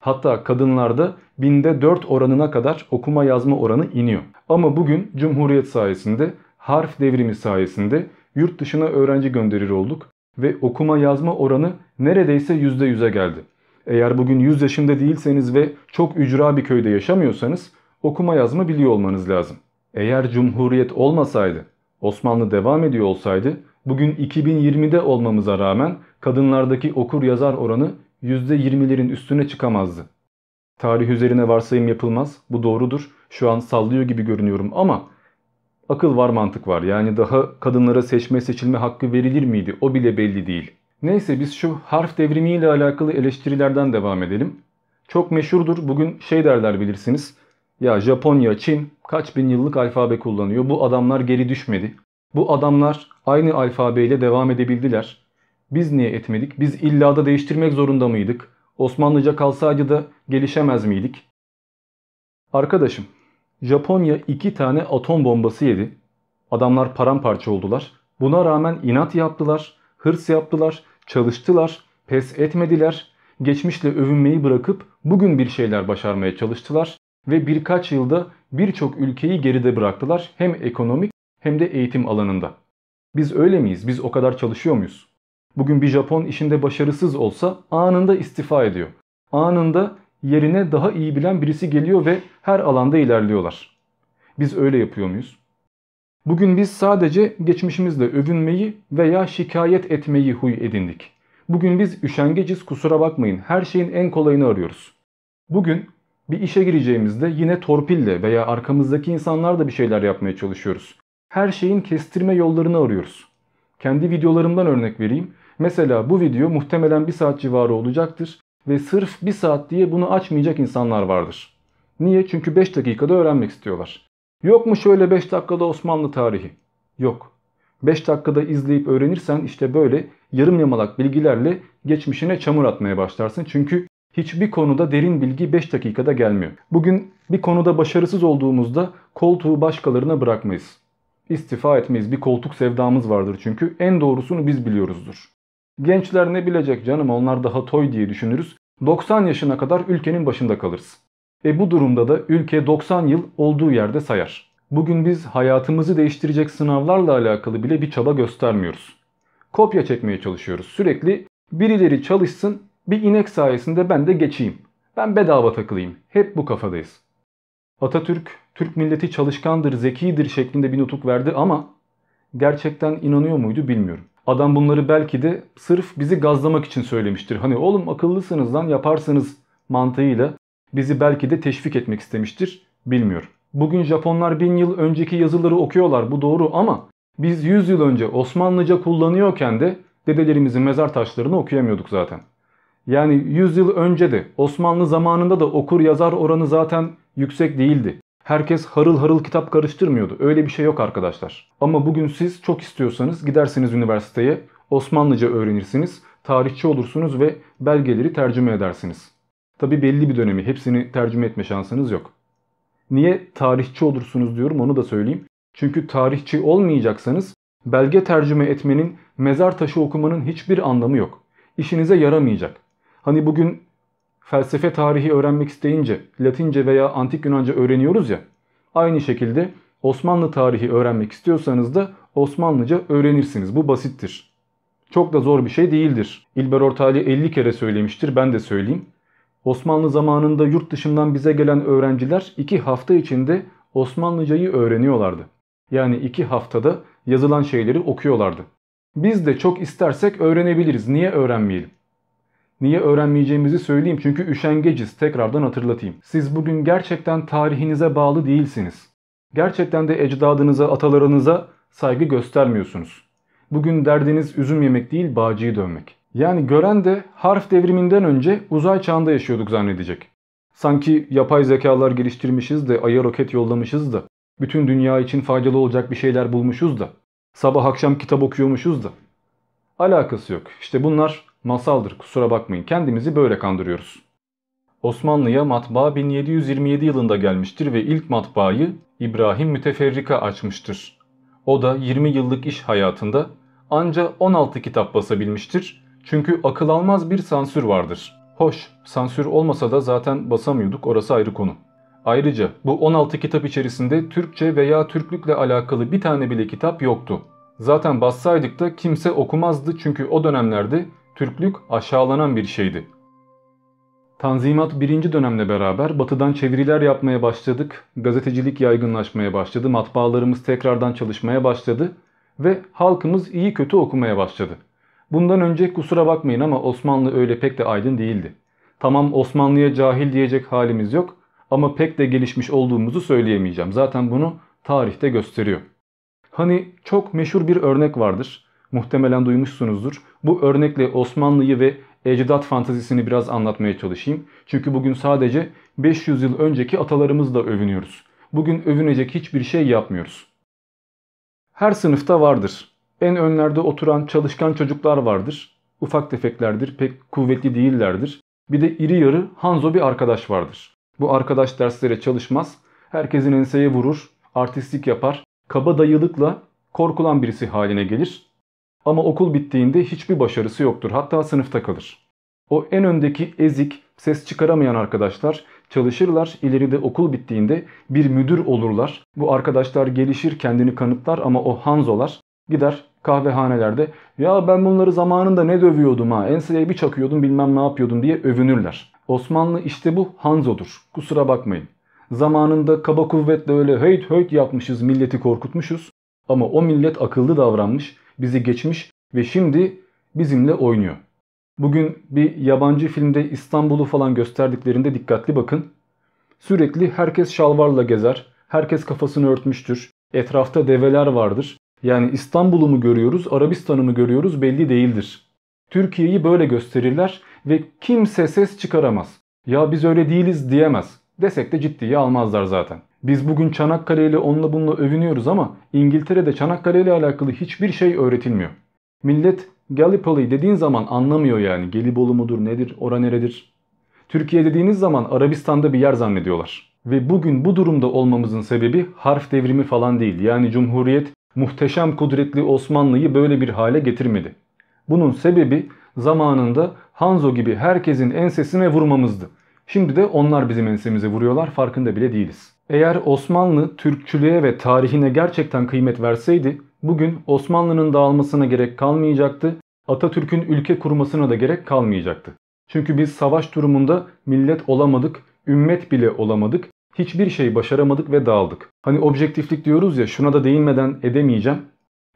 S1: Hatta kadınlarda binde 4 oranına kadar okuma yazma oranı iniyor. Ama bugün Cumhuriyet sayesinde, harf devrimi sayesinde yurt dışına öğrenci gönderir olduk ve okuma yazma oranı neredeyse %100'e geldi. Eğer bugün 100 yaşında değilseniz ve çok ücra bir köyde yaşamıyorsanız okuma yazma biliyor olmanız lazım. Eğer cumhuriyet olmasaydı, Osmanlı devam ediyor olsaydı bugün 2020'de olmamıza rağmen kadınlardaki okur yazar oranı %20'lerin üstüne çıkamazdı. Tarih üzerine varsayım yapılmaz. Bu doğrudur. Şu an sallıyor gibi görünüyorum ama akıl var mantık var. Yani daha kadınlara seçme seçilme hakkı verilir miydi? O bile belli değil. Neyse biz şu harf devrimi ile alakalı eleştirilerden devam edelim. Çok meşhurdur. Bugün şey derler bilirsiniz. Ya Japonya, Çin kaç bin yıllık alfabe kullanıyor. Bu adamlar geri düşmedi. Bu adamlar aynı alfabeyle devam edebildiler. Biz niye etmedik? Biz illa da değiştirmek zorunda mıydık? Osmanlıca kalsaydı da gelişemez miydik? Arkadaşım, Japonya iki tane atom bombası yedi. Adamlar paramparça oldular. Buna rağmen inat yaptılar, hırs yaptılar, çalıştılar, pes etmediler. Geçmişle övünmeyi bırakıp bugün bir şeyler başarmaya çalıştılar ve birkaç yılda birçok ülkeyi geride bıraktılar hem ekonomik hem de eğitim alanında. Biz öyle miyiz? Biz o kadar çalışıyor muyuz? Bugün bir Japon işinde başarısız olsa anında istifa ediyor. Anında yerine daha iyi bilen birisi geliyor ve her alanda ilerliyorlar. Biz öyle yapıyor muyuz? Bugün biz sadece geçmişimizle övünmeyi veya şikayet etmeyi huy edindik. Bugün biz üşengeciz kusura bakmayın her şeyin en kolayını arıyoruz. Bugün bir işe gireceğimizde yine torpille veya arkamızdaki insanlar da bir şeyler yapmaya çalışıyoruz her şeyin kestirme yollarını arıyoruz. Kendi videolarımdan örnek vereyim. Mesela bu video muhtemelen 1 saat civarı olacaktır ve sırf 1 saat diye bunu açmayacak insanlar vardır. Niye? Çünkü 5 dakikada öğrenmek istiyorlar. Yok mu şöyle 5 dakikada Osmanlı tarihi? Yok. 5 dakikada izleyip öğrenirsen işte böyle yarım yamalak bilgilerle geçmişine çamur atmaya başlarsın. Çünkü hiçbir konuda derin bilgi 5 dakikada gelmiyor. Bugün bir konuda başarısız olduğumuzda koltuğu başkalarına bırakmayız istifa etmeyiz. Bir koltuk sevdamız vardır çünkü. En doğrusunu biz biliyoruzdur. Gençler ne bilecek canım onlar daha toy diye düşünürüz. 90 yaşına kadar ülkenin başında kalırız. E bu durumda da ülke 90 yıl olduğu yerde sayar. Bugün biz hayatımızı değiştirecek sınavlarla alakalı bile bir çaba göstermiyoruz. Kopya çekmeye çalışıyoruz. Sürekli birileri çalışsın bir inek sayesinde ben de geçeyim. Ben bedava takılayım. Hep bu kafadayız. Atatürk Türk milleti çalışkandır, zekidir şeklinde bir nutuk verdi ama gerçekten inanıyor muydu bilmiyorum. Adam bunları belki de sırf bizi gazlamak için söylemiştir. Hani oğlum akıllısınız lan yaparsınız mantığıyla bizi belki de teşvik etmek istemiştir bilmiyorum. Bugün Japonlar bin yıl önceki yazıları okuyorlar bu doğru ama biz 100 yıl önce Osmanlıca kullanıyorken de dedelerimizin mezar taşlarını okuyamıyorduk zaten. Yani 100 yıl önce de Osmanlı zamanında da okur yazar oranı zaten yüksek değildi. Herkes harıl harıl kitap karıştırmıyordu. Öyle bir şey yok arkadaşlar. Ama bugün siz çok istiyorsanız gidersiniz üniversiteye, Osmanlıca öğrenirsiniz, tarihçi olursunuz ve belgeleri tercüme edersiniz. Tabi belli bir dönemi hepsini tercüme etme şansınız yok. Niye tarihçi olursunuz diyorum onu da söyleyeyim. Çünkü tarihçi olmayacaksanız belge tercüme etmenin, mezar taşı okumanın hiçbir anlamı yok. İşinize yaramayacak. Hani bugün felsefe tarihi öğrenmek isteyince Latince veya Antik Yunanca öğreniyoruz ya. Aynı şekilde Osmanlı tarihi öğrenmek istiyorsanız da Osmanlıca öğrenirsiniz. Bu basittir. Çok da zor bir şey değildir. İlber Ortaylı 50 kere söylemiştir ben de söyleyeyim. Osmanlı zamanında yurt dışından bize gelen öğrenciler 2 hafta içinde Osmanlıcayı öğreniyorlardı. Yani 2 haftada yazılan şeyleri okuyorlardı. Biz de çok istersek öğrenebiliriz. Niye öğrenmeyelim? Niye öğrenmeyeceğimizi söyleyeyim çünkü üşengeciz tekrardan hatırlatayım. Siz bugün gerçekten tarihinize bağlı değilsiniz. Gerçekten de ecdadınıza, atalarınıza saygı göstermiyorsunuz. Bugün derdiniz üzüm yemek değil bağcıyı dövmek. Yani gören de harf devriminden önce uzay çağında yaşıyorduk zannedecek. Sanki yapay zekalar geliştirmişiz de aya roket yollamışız da bütün dünya için faydalı olacak bir şeyler bulmuşuz da sabah akşam kitap okuyormuşuz da alakası yok. İşte bunlar Masaldır kusura bakmayın kendimizi böyle kandırıyoruz. Osmanlı'ya matbaa 1727 yılında gelmiştir ve ilk matbaayı İbrahim Müteferrika açmıştır. O da 20 yıllık iş hayatında anca 16 kitap basabilmiştir çünkü akıl almaz bir sansür vardır. Hoş, sansür olmasa da zaten basamıyorduk orası ayrı konu. Ayrıca bu 16 kitap içerisinde Türkçe veya Türklükle alakalı bir tane bile kitap yoktu. Zaten bassaydık da kimse okumazdı çünkü o dönemlerde Türklük aşağılanan bir şeydi. Tanzimat birinci dönemle beraber batıdan çeviriler yapmaya başladık, gazetecilik yaygınlaşmaya başladı, matbaalarımız tekrardan çalışmaya başladı ve halkımız iyi kötü okumaya başladı. Bundan önce kusura bakmayın ama Osmanlı öyle pek de aydın değildi. Tamam Osmanlı'ya cahil diyecek halimiz yok ama pek de gelişmiş olduğumuzu söyleyemeyeceğim. Zaten bunu tarihte gösteriyor. Hani çok meşhur bir örnek vardır. Muhtemelen duymuşsunuzdur. Bu örnekle Osmanlı'yı ve ecdat fantazisini biraz anlatmaya çalışayım. Çünkü bugün sadece 500 yıl önceki atalarımızla övünüyoruz. Bugün övünecek hiçbir şey yapmıyoruz. Her sınıfta vardır. En önlerde oturan çalışkan çocuklar vardır. Ufak tefeklerdir, pek kuvvetli değillerdir. Bir de iri yarı Hanzo bir arkadaş vardır. Bu arkadaş derslere çalışmaz, herkesin enseye vurur, artistlik yapar, kaba dayılıkla korkulan birisi haline gelir. Ama okul bittiğinde hiçbir başarısı yoktur. Hatta sınıfta kalır. O en öndeki ezik, ses çıkaramayan arkadaşlar çalışırlar. İleride okul bittiğinde bir müdür olurlar. Bu arkadaşlar gelişir, kendini kanıtlar ama o Hanzolar gider kahvehanelerde ya ben bunları zamanında ne dövüyordum ha enseye bir çakıyordum bilmem ne yapıyordum diye övünürler. Osmanlı işte bu Hanzo'dur. Kusura bakmayın. Zamanında kaba kuvvetle öyle höyt höyt yapmışız milleti korkutmuşuz. Ama o millet akıllı davranmış bizi geçmiş ve şimdi bizimle oynuyor. Bugün bir yabancı filmde İstanbul'u falan gösterdiklerinde dikkatli bakın. Sürekli herkes şalvarla gezer, herkes kafasını örtmüştür, etrafta develer vardır. Yani İstanbul'u mu görüyoruz, Arabistan'ı mı görüyoruz belli değildir. Türkiye'yi böyle gösterirler ve kimse ses çıkaramaz. Ya biz öyle değiliz diyemez. Desek de ciddiye almazlar zaten. Biz bugün Çanakkale ile onunla bununla övünüyoruz ama İngiltere'de Çanakkale ile alakalı hiçbir şey öğretilmiyor. Millet Gallipoli dediğin zaman anlamıyor yani. Gelibolu mudur nedir ora neredir? Türkiye dediğiniz zaman Arabistan'da bir yer zannediyorlar. Ve bugün bu durumda olmamızın sebebi harf devrimi falan değil. Yani Cumhuriyet muhteşem kudretli Osmanlı'yı böyle bir hale getirmedi. Bunun sebebi zamanında Hanzo gibi herkesin ensesine vurmamızdı. Şimdi de onlar bizim ensemize vuruyorlar farkında bile değiliz. Eğer Osmanlı Türkçülüğe ve tarihine gerçekten kıymet verseydi bugün Osmanlı'nın dağılmasına gerek kalmayacaktı, Atatürk'ün ülke kurmasına da gerek kalmayacaktı. Çünkü biz savaş durumunda millet olamadık, ümmet bile olamadık, hiçbir şey başaramadık ve dağıldık. Hani objektiflik diyoruz ya şuna da değinmeden edemeyeceğim.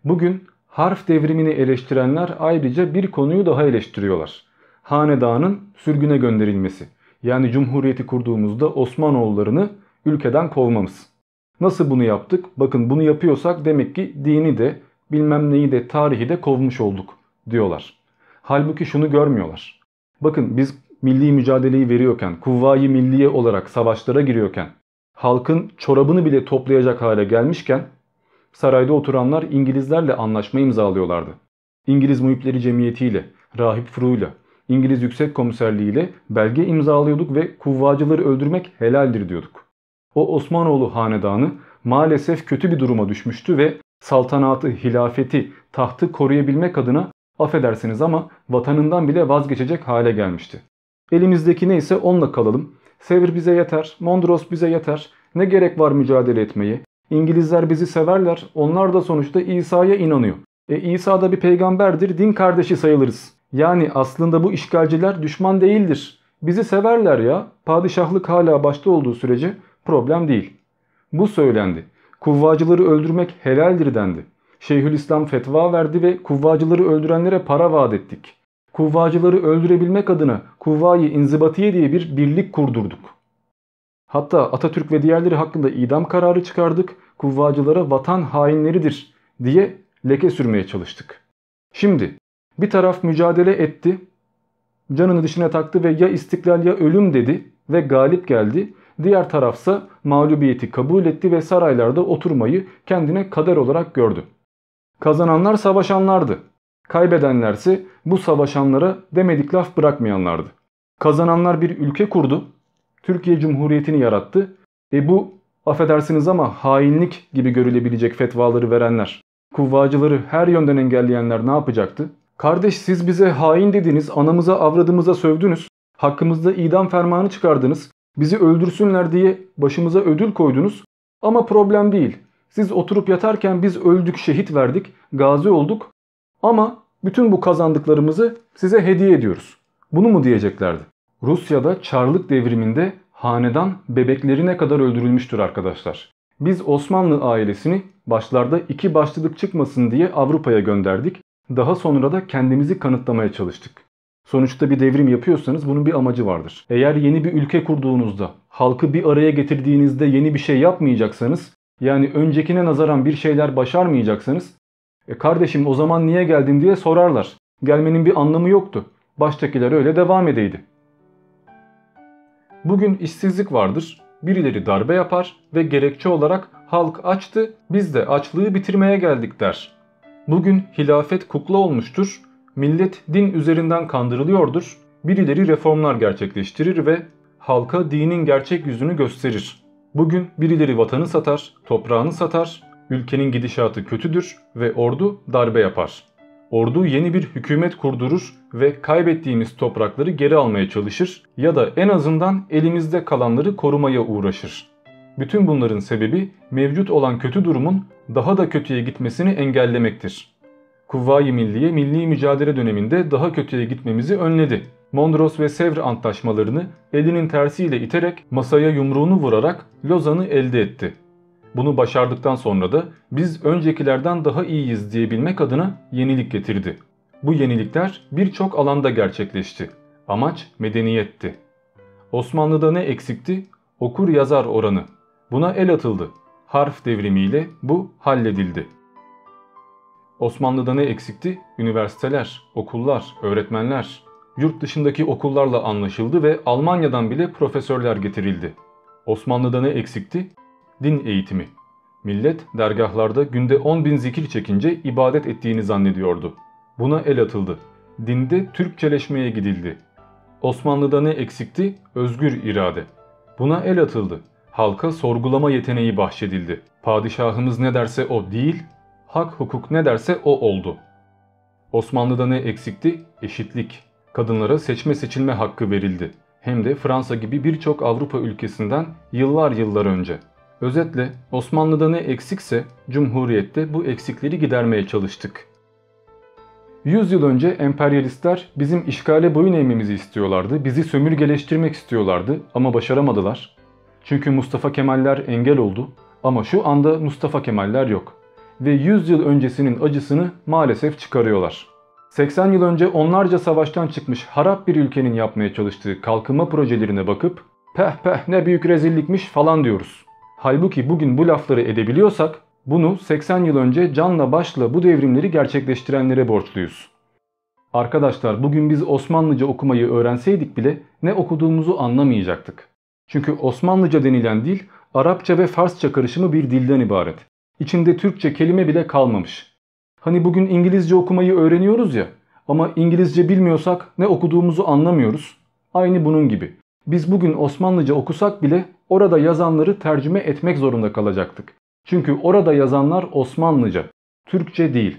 S1: Bugün harf devrimini eleştirenler ayrıca bir konuyu daha eleştiriyorlar. Hanedanın sürgüne gönderilmesi. Yani cumhuriyeti kurduğumuzda Osmanoğullarını ülkeden kovmamız. Nasıl bunu yaptık? Bakın bunu yapıyorsak demek ki dini de bilmem neyi de tarihi de kovmuş olduk diyorlar. Halbuki şunu görmüyorlar. Bakın biz milli mücadeleyi veriyorken, kuvvayı milliye olarak savaşlara giriyorken, halkın çorabını bile toplayacak hale gelmişken sarayda oturanlar İngilizlerle anlaşma imzalıyorlardı. İngiliz Muhipleri Cemiyeti ile, Rahip Fru'yla, İngiliz Yüksek Komiserliği ile belge imzalıyorduk ve kuvvacıları öldürmek helaldir diyorduk. O Osmanoğlu hanedanı maalesef kötü bir duruma düşmüştü ve saltanatı, hilafeti, tahtı koruyabilmek adına affedersiniz ama vatanından bile vazgeçecek hale gelmişti. Elimizdeki neyse onunla kalalım. Sevr bize yeter, Mondros bize yeter. Ne gerek var mücadele etmeyi? İngilizler bizi severler, onlar da sonuçta İsa'ya inanıyor. E İsa da bir peygamberdir, din kardeşi sayılırız. Yani aslında bu işgalciler düşman değildir. Bizi severler ya. Padişahlık hala başta olduğu sürece Problem değil. Bu söylendi. Kuvvacıları öldürmek helaldir dendi. Şeyhülislam fetva verdi ve kuvvacıları öldürenlere para vaat ettik. Kuvvacıları öldürebilmek adına Kuvvayı inzibatiye diye bir birlik kurdurduk. Hatta Atatürk ve diğerleri hakkında idam kararı çıkardık. Kuvvacılara vatan hainleridir diye leke sürmeye çalıştık. Şimdi bir taraf mücadele etti. Canını dişine taktı ve ya istiklal ya ölüm dedi ve galip geldi. Diğer tarafsa mağlubiyeti kabul etti ve saraylarda oturmayı kendine kader olarak gördü. Kazananlar savaşanlardı. Kaybedenlerse bu savaşanlara demedik laf bırakmayanlardı. Kazananlar bir ülke kurdu. Türkiye Cumhuriyeti'ni yarattı. E bu affedersiniz ama hainlik gibi görülebilecek fetvaları verenler. Kuvvacıları her yönden engelleyenler ne yapacaktı? Kardeş siz bize hain dediniz, anamıza avradımıza sövdünüz, hakkımızda idam fermanı çıkardınız, Bizi öldürsünler diye başımıza ödül koydunuz ama problem değil. Siz oturup yatarken biz öldük, şehit verdik, gazi olduk ama bütün bu kazandıklarımızı size hediye ediyoruz. Bunu mu diyeceklerdi? Rusya'da Çarlık devriminde hanedan bebeklerine kadar öldürülmüştür arkadaşlar. Biz Osmanlı ailesini başlarda iki başlılık çıkmasın diye Avrupa'ya gönderdik. Daha sonra da kendimizi kanıtlamaya çalıştık. Sonuçta bir devrim yapıyorsanız bunun bir amacı vardır. Eğer yeni bir ülke kurduğunuzda, halkı bir araya getirdiğinizde yeni bir şey yapmayacaksanız, yani öncekine nazaran bir şeyler başarmayacaksanız, e kardeşim o zaman niye geldin diye sorarlar. Gelmenin bir anlamı yoktu. Baştakiler öyle devam edeydi. Bugün işsizlik vardır. Birileri darbe yapar ve gerekçe olarak halk açtı, biz de açlığı bitirmeye geldik der. Bugün hilafet kukla olmuştur millet din üzerinden kandırılıyordur, birileri reformlar gerçekleştirir ve halka dinin gerçek yüzünü gösterir. Bugün birileri vatanı satar, toprağını satar, ülkenin gidişatı kötüdür ve ordu darbe yapar. Ordu yeni bir hükümet kurdurur ve kaybettiğimiz toprakları geri almaya çalışır ya da en azından elimizde kalanları korumaya uğraşır. Bütün bunların sebebi mevcut olan kötü durumun daha da kötüye gitmesini engellemektir. Kuvvayi Milliye milli mücadele döneminde daha kötüye gitmemizi önledi. Mondros ve Sevr antlaşmalarını elinin tersiyle iterek masaya yumruğunu vurarak Lozan'ı elde etti. Bunu başardıktan sonra da biz öncekilerden daha iyiyiz diyebilmek adına yenilik getirdi. Bu yenilikler birçok alanda gerçekleşti. Amaç medeniyetti. Osmanlı'da ne eksikti? Okur yazar oranı. Buna el atıldı. Harf devrimiyle bu halledildi. Osmanlı'da ne eksikti? Üniversiteler, okullar, öğretmenler. Yurt dışındaki okullarla anlaşıldı ve Almanya'dan bile profesörler getirildi. Osmanlı'da ne eksikti? Din eğitimi. Millet dergahlarda günde 10 bin zikir çekince ibadet ettiğini zannediyordu. Buna el atıldı. Dinde Türkçeleşmeye gidildi. Osmanlı'da ne eksikti? Özgür irade. Buna el atıldı. Halka sorgulama yeteneği bahşedildi. Padişahımız ne derse o değil, hak hukuk ne derse o oldu. Osmanlı'da ne eksikti? Eşitlik. Kadınlara seçme seçilme hakkı verildi. Hem de Fransa gibi birçok Avrupa ülkesinden yıllar yıllar önce. Özetle Osmanlı'da ne eksikse Cumhuriyet'te bu eksikleri gidermeye çalıştık. 100 yıl önce emperyalistler bizim işgale boyun eğmemizi istiyorlardı, bizi sömürgeleştirmek istiyorlardı ama başaramadılar. Çünkü Mustafa Kemaller engel oldu ama şu anda Mustafa Kemaller yok ve 100 yıl öncesinin acısını maalesef çıkarıyorlar. 80 yıl önce onlarca savaştan çıkmış harap bir ülkenin yapmaya çalıştığı kalkınma projelerine bakıp peh peh ne büyük rezillikmiş falan diyoruz. Halbuki bugün bu lafları edebiliyorsak bunu 80 yıl önce canla başla bu devrimleri gerçekleştirenlere borçluyuz. Arkadaşlar bugün biz Osmanlıca okumayı öğrenseydik bile ne okuduğumuzu anlamayacaktık. Çünkü Osmanlıca denilen dil Arapça ve Farsça karışımı bir dilden ibaret. İçinde Türkçe kelime bile kalmamış. Hani bugün İngilizce okumayı öğreniyoruz ya ama İngilizce bilmiyorsak ne okuduğumuzu anlamıyoruz. Aynı bunun gibi. Biz bugün Osmanlıca okusak bile orada yazanları tercüme etmek zorunda kalacaktık. Çünkü orada yazanlar Osmanlıca, Türkçe değil.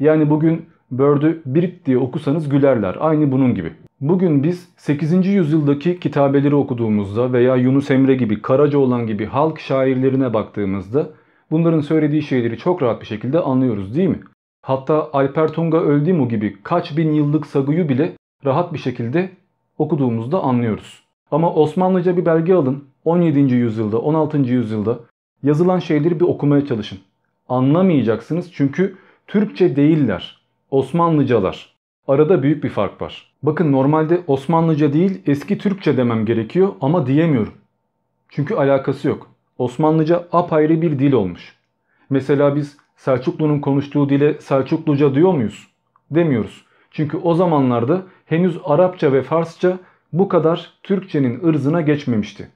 S1: Yani bugün Bird'ü Birt diye okusanız gülerler. Aynı bunun gibi. Bugün biz 8. yüzyıldaki kitabeleri okuduğumuzda veya Yunus Emre gibi, Karacaoğlan gibi halk şairlerine baktığımızda bunların söylediği şeyleri çok rahat bir şekilde anlıyoruz değil mi? Hatta Alper Tunga mü gibi kaç bin yıllık sagıyı bile rahat bir şekilde okuduğumuzda anlıyoruz. Ama Osmanlıca bir belge alın 17. yüzyılda 16. yüzyılda yazılan şeyleri bir okumaya çalışın. Anlamayacaksınız çünkü Türkçe değiller. Osmanlıcalar. Arada büyük bir fark var. Bakın normalde Osmanlıca değil eski Türkçe demem gerekiyor ama diyemiyorum. Çünkü alakası yok. Osmanlıca apayrı bir dil olmuş. Mesela biz Selçuklu'nun konuştuğu dile Selçukluca diyor muyuz? Demiyoruz. Çünkü o zamanlarda henüz Arapça ve Farsça bu kadar Türkçenin ırzına geçmemişti.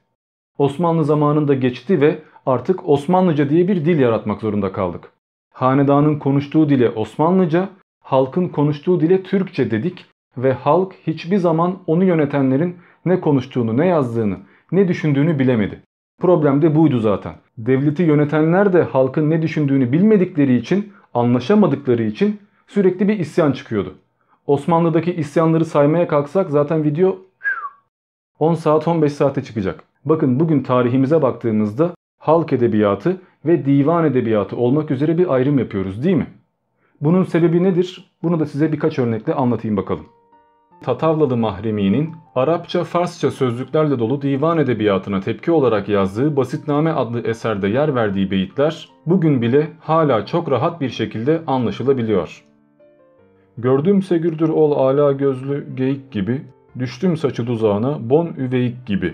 S1: Osmanlı zamanında geçti ve artık Osmanlıca diye bir dil yaratmak zorunda kaldık. Hanedanın konuştuğu dile Osmanlıca, halkın konuştuğu dile Türkçe dedik ve halk hiçbir zaman onu yönetenlerin ne konuştuğunu, ne yazdığını, ne düşündüğünü bilemedi. Problem de buydu zaten. Devleti yönetenler de halkın ne düşündüğünü bilmedikleri için, anlaşamadıkları için sürekli bir isyan çıkıyordu. Osmanlı'daki isyanları saymaya kalksak zaten video 10 saat 15 saate çıkacak. Bakın bugün tarihimize baktığımızda halk edebiyatı ve divan edebiyatı olmak üzere bir ayrım yapıyoruz değil mi? Bunun sebebi nedir? Bunu da size birkaç örnekle anlatayım bakalım. Tatavlalı Mahremi'nin Arapça, Farsça sözlüklerle dolu divan edebiyatına tepki olarak yazdığı Basitname adlı eserde yer verdiği beyitler bugün bile hala çok rahat bir şekilde anlaşılabiliyor. Gördümse segürdür ol ala gözlü geyik gibi, düştüm saçı duzağına bon üveyik gibi.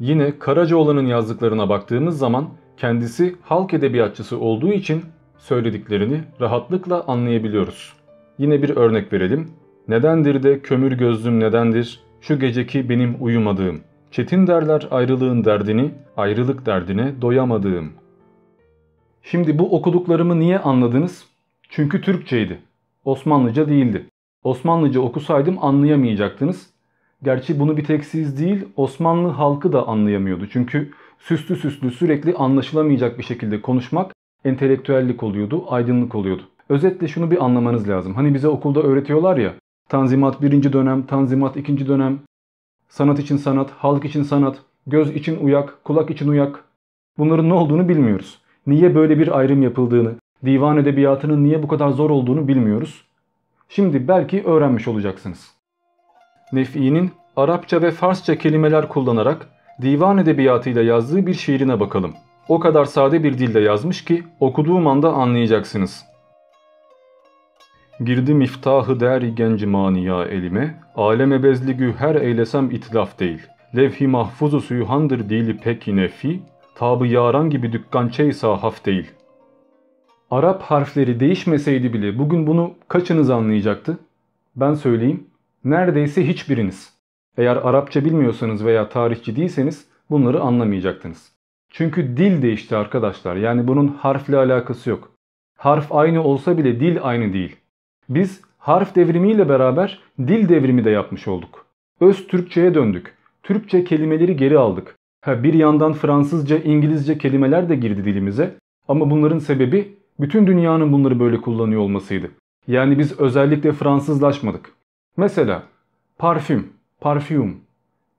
S1: Yine Karacaoğlan'ın yazdıklarına baktığımız zaman kendisi halk edebiyatçısı olduğu için söylediklerini rahatlıkla anlayabiliyoruz. Yine bir örnek verelim. Nedendir de kömür gözlüm nedendir, şu geceki benim uyumadığım. Çetin derler ayrılığın derdini, ayrılık derdine doyamadığım. Şimdi bu okuduklarımı niye anladınız? Çünkü Türkçeydi. Osmanlıca değildi. Osmanlıca okusaydım anlayamayacaktınız. Gerçi bunu bir tek siz değil Osmanlı halkı da anlayamıyordu. Çünkü süslü süslü sürekli anlaşılamayacak bir şekilde konuşmak entelektüellik oluyordu, aydınlık oluyordu. Özetle şunu bir anlamanız lazım. Hani bize okulda öğretiyorlar ya Tanzimat birinci dönem, Tanzimat ikinci dönem, sanat için sanat, halk için sanat, göz için uyak, kulak için uyak. Bunların ne olduğunu bilmiyoruz. Niye böyle bir ayrım yapıldığını, divan edebiyatının niye bu kadar zor olduğunu bilmiyoruz. Şimdi belki öğrenmiş olacaksınız. Nefi'nin Arapça ve Farsça kelimeler kullanarak divan edebiyatıyla yazdığı bir şiirine bakalım. O kadar sade bir dilde yazmış ki okuduğum anda anlayacaksınız.'' Girdi miftahı deri genci maniya elime, aleme bezligü her eylesem itilaf değil. Levhi i mahfuzu suyuhandır dili pek nefi, tabı yaran gibi dükkan dükkançey haf değil. Arap harfleri değişmeseydi bile bugün bunu kaçınız anlayacaktı? Ben söyleyeyim, neredeyse hiçbiriniz. Eğer Arapça bilmiyorsanız veya tarihçi değilseniz bunları anlamayacaktınız. Çünkü dil değişti arkadaşlar yani bunun harfle alakası yok. Harf aynı olsa bile dil aynı değil. Biz harf devrimiyle beraber dil devrimi de yapmış olduk. Öz Türkçe'ye döndük. Türkçe kelimeleri geri aldık. Ha, bir yandan Fransızca, İngilizce kelimeler de girdi dilimize. Ama bunların sebebi bütün dünyanın bunları böyle kullanıyor olmasıydı. Yani biz özellikle Fransızlaşmadık. Mesela parfüm, parfüm,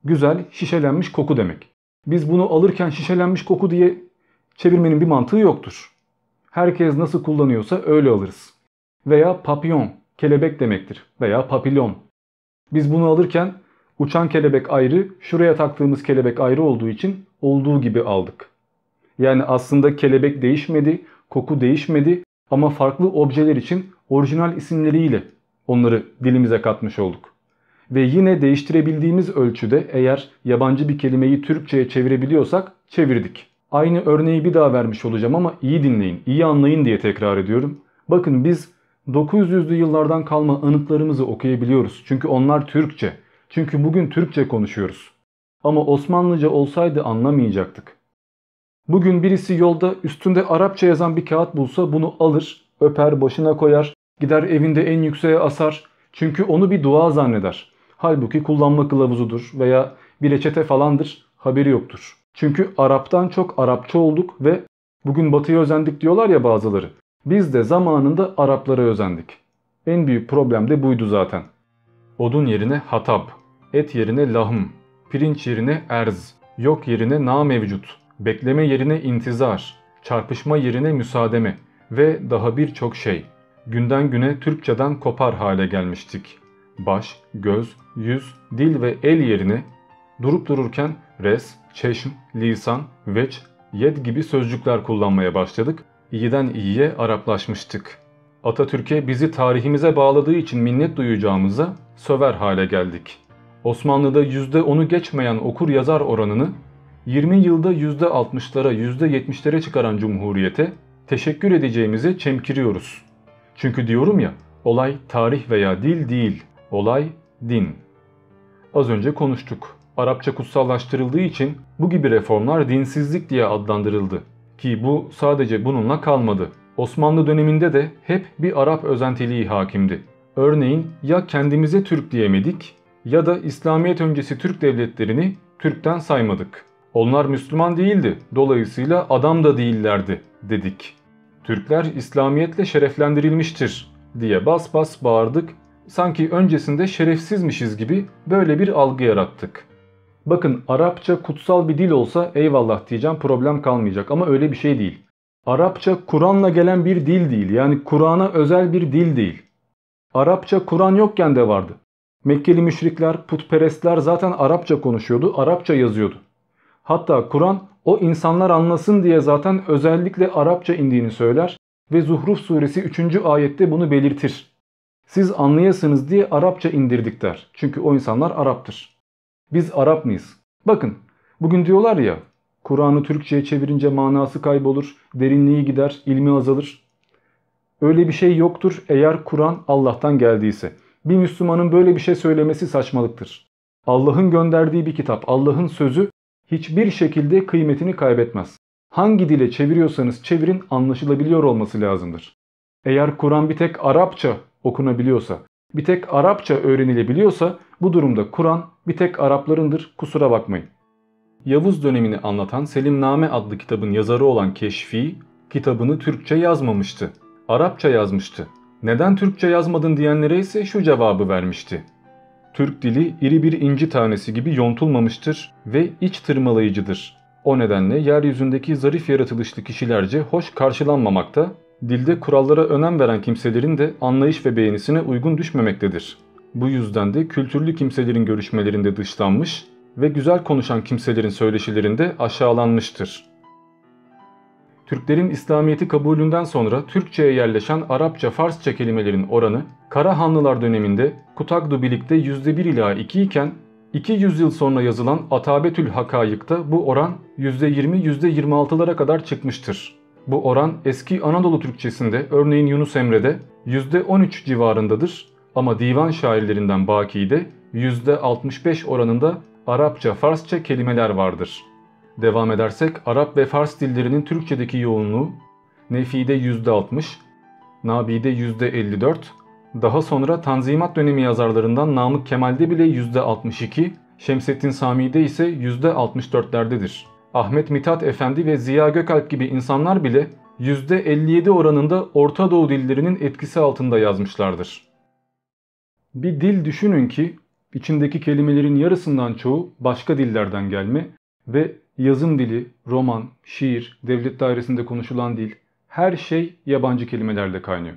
S1: güzel şişelenmiş koku demek. Biz bunu alırken şişelenmiş koku diye çevirmenin bir mantığı yoktur. Herkes nasıl kullanıyorsa öyle alırız veya papyon, kelebek demektir veya papilyon. Biz bunu alırken uçan kelebek ayrı, şuraya taktığımız kelebek ayrı olduğu için olduğu gibi aldık. Yani aslında kelebek değişmedi, koku değişmedi ama farklı objeler için orijinal isimleriyle onları dilimize katmış olduk. Ve yine değiştirebildiğimiz ölçüde eğer yabancı bir kelimeyi Türkçe'ye çevirebiliyorsak çevirdik. Aynı örneği bir daha vermiş olacağım ama iyi dinleyin, iyi anlayın diye tekrar ediyorum. Bakın biz 900'lü yıllardan kalma anıtlarımızı okuyabiliyoruz. Çünkü onlar Türkçe. Çünkü bugün Türkçe konuşuyoruz. Ama Osmanlıca olsaydı anlamayacaktık. Bugün birisi yolda üstünde Arapça yazan bir kağıt bulsa bunu alır, öper, başına koyar, gider evinde en yükseğe asar. Çünkü onu bir dua zanneder. Halbuki kullanma kılavuzudur veya bir reçete falandır, haberi yoktur. Çünkü Arap'tan çok Arapça olduk ve bugün batıya özendik diyorlar ya bazıları. Biz de zamanında Araplara özendik. En büyük problem de buydu zaten. Odun yerine hatab, et yerine lahım, pirinç yerine erz, yok yerine na mevcut, bekleme yerine intizar, çarpışma yerine müsaademe ve daha birçok şey. Günden güne Türkçeden kopar hale gelmiştik. Baş, göz, yüz, dil ve el yerine durup dururken res, çeşm, lisan, veç, yed gibi sözcükler kullanmaya başladık iyiden iyiye Araplaşmıştık. Atatürk'e bizi tarihimize bağladığı için minnet duyacağımıza söver hale geldik. Osmanlı'da %10'u geçmeyen okur yazar oranını 20 yılda %60'lara %70'lere çıkaran Cumhuriyete teşekkür edeceğimizi çemkiriyoruz. Çünkü diyorum ya olay tarih veya dil değil, olay din. Az önce konuştuk. Arapça kutsallaştırıldığı için bu gibi reformlar dinsizlik diye adlandırıldı. Ki bu sadece bununla kalmadı. Osmanlı döneminde de hep bir Arap özentiliği hakimdi. Örneğin ya kendimize Türk diyemedik ya da İslamiyet öncesi Türk devletlerini Türk'ten saymadık. Onlar Müslüman değildi, dolayısıyla adam da değillerdi dedik. Türkler İslamiyetle şereflendirilmiştir diye bas bas bağırdık. Sanki öncesinde şerefsizmişiz gibi böyle bir algı yarattık. Bakın Arapça kutsal bir dil olsa eyvallah diyeceğim problem kalmayacak ama öyle bir şey değil. Arapça Kur'an'la gelen bir dil değil yani Kur'an'a özel bir dil değil. Arapça Kur'an yokken de vardı. Mekkeli müşrikler, putperestler zaten Arapça konuşuyordu, Arapça yazıyordu. Hatta Kur'an o insanlar anlasın diye zaten özellikle Arapça indiğini söyler ve Zuhruf suresi 3. ayette bunu belirtir. Siz anlayasınız diye Arapça indirdik der. Çünkü o insanlar Arap'tır. Biz Arap mıyız? Bakın bugün diyorlar ya Kur'an'ı Türkçe'ye çevirince manası kaybolur, derinliği gider, ilmi azalır. Öyle bir şey yoktur eğer Kur'an Allah'tan geldiyse. Bir Müslümanın böyle bir şey söylemesi saçmalıktır. Allah'ın gönderdiği bir kitap, Allah'ın sözü hiçbir şekilde kıymetini kaybetmez. Hangi dile çeviriyorsanız çevirin anlaşılabiliyor olması lazımdır. Eğer Kur'an bir tek Arapça okunabiliyorsa, bir tek Arapça öğrenilebiliyorsa bu durumda Kur'an bir tek Araplarındır kusura bakmayın. Yavuz dönemini anlatan Selimname adlı kitabın yazarı olan Keşfi kitabını Türkçe yazmamıştı. Arapça yazmıştı. Neden Türkçe yazmadın diyenlere ise şu cevabı vermişti. Türk dili iri bir inci tanesi gibi yontulmamıştır ve iç tırmalayıcıdır. O nedenle yeryüzündeki zarif yaratılışlı kişilerce hoş karşılanmamakta, dilde kurallara önem veren kimselerin de anlayış ve beğenisine uygun düşmemektedir. Bu yüzden de kültürlü kimselerin görüşmelerinde dışlanmış ve güzel konuşan kimselerin söyleşilerinde aşağılanmıştır. Türklerin İslamiyet'i kabulünden sonra Türkçe'ye yerleşen Arapça, Farsça kelimelerin oranı Karahanlılar döneminde Kutagdu Bilik'te %1 ila 2 iken 2 yüzyıl sonra yazılan Atabetül Hakayık'ta bu oran %20-%26'lara kadar çıkmıştır. Bu oran eski Anadolu Türkçesinde örneğin Yunus Emre'de %13 civarındadır ama divan şairlerinden Baki'de %65 oranında Arapça, Farsça kelimeler vardır. Devam edersek Arap ve Fars dillerinin Türkçedeki yoğunluğu Nefi'de %60, Nabi'de %54, daha sonra Tanzimat dönemi yazarlarından Namık Kemal'de bile %62, Şemsettin Sami'de ise %64'lerdedir. Ahmet Mithat Efendi ve Ziya Gökalp gibi insanlar bile %57 oranında Orta Doğu dillerinin etkisi altında yazmışlardır. Bir dil düşünün ki içindeki kelimelerin yarısından çoğu başka dillerden gelme ve yazım dili, roman, şiir, devlet dairesinde konuşulan dil her şey yabancı kelimelerle kaynıyor.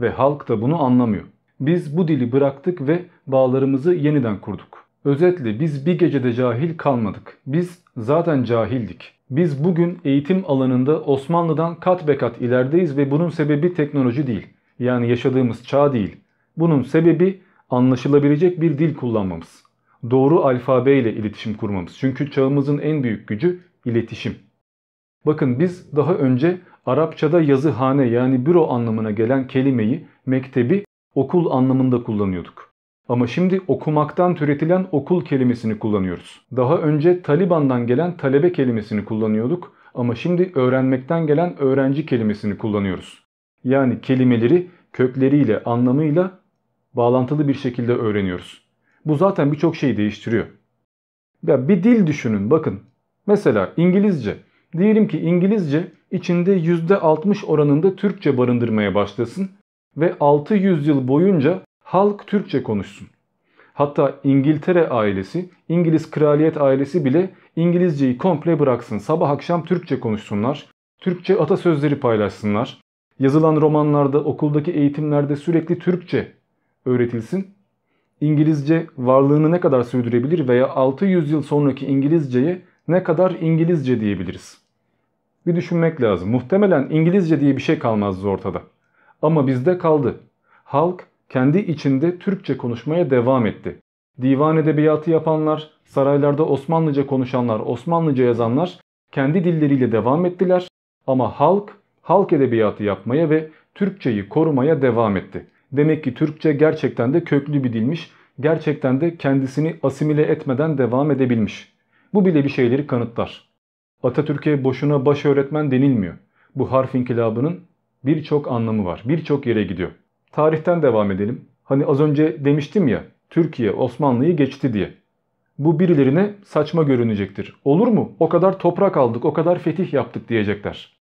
S1: Ve halk da bunu anlamıyor. Biz bu dili bıraktık ve bağlarımızı yeniden kurduk. Özetle biz bir gecede cahil kalmadık. Biz zaten cahildik. Biz bugün eğitim alanında Osmanlı'dan kat be kat ilerideyiz ve bunun sebebi teknoloji değil. Yani yaşadığımız çağ değil. Bunun sebebi anlaşılabilecek bir dil kullanmamız. Doğru alfabe ile iletişim kurmamız. Çünkü çağımızın en büyük gücü iletişim. Bakın biz daha önce Arapçada yazıhane yani büro anlamına gelen kelimeyi, mektebi okul anlamında kullanıyorduk. Ama şimdi okumaktan türetilen okul kelimesini kullanıyoruz. Daha önce Taliban'dan gelen talebe kelimesini kullanıyorduk ama şimdi öğrenmekten gelen öğrenci kelimesini kullanıyoruz. Yani kelimeleri kökleriyle, anlamıyla bağlantılı bir şekilde öğreniyoruz. Bu zaten birçok şeyi değiştiriyor. Ya bir dil düşünün bakın. Mesela İngilizce. Diyelim ki İngilizce içinde %60 oranında Türkçe barındırmaya başlasın ve 600 yıl boyunca halk Türkçe konuşsun. Hatta İngiltere ailesi, İngiliz kraliyet ailesi bile İngilizceyi komple bıraksın. Sabah akşam Türkçe konuşsunlar. Türkçe atasözleri paylaşsınlar. Yazılan romanlarda, okuldaki eğitimlerde sürekli Türkçe öğretilsin? İngilizce varlığını ne kadar sürdürebilir veya 600 yıl sonraki İngilizce'ye ne kadar İngilizce diyebiliriz? Bir düşünmek lazım. Muhtemelen İngilizce diye bir şey kalmazdı ortada. Ama bizde kaldı. Halk kendi içinde Türkçe konuşmaya devam etti. Divan edebiyatı yapanlar, saraylarda Osmanlıca konuşanlar, Osmanlıca yazanlar kendi dilleriyle devam ettiler. Ama halk, halk edebiyatı yapmaya ve Türkçeyi korumaya devam etti. Demek ki Türkçe gerçekten de köklü bir dilmiş. Gerçekten de kendisini asimile etmeden devam edebilmiş. Bu bile bir şeyleri kanıtlar. Atatürk'e boşuna baş öğretmen denilmiyor. Bu harf inkılabının birçok anlamı var. Birçok yere gidiyor. Tarihten devam edelim. Hani az önce demiştim ya Türkiye Osmanlı'yı geçti diye. Bu birilerine saçma görünecektir. Olur mu? O kadar toprak aldık, o kadar fetih yaptık diyecekler.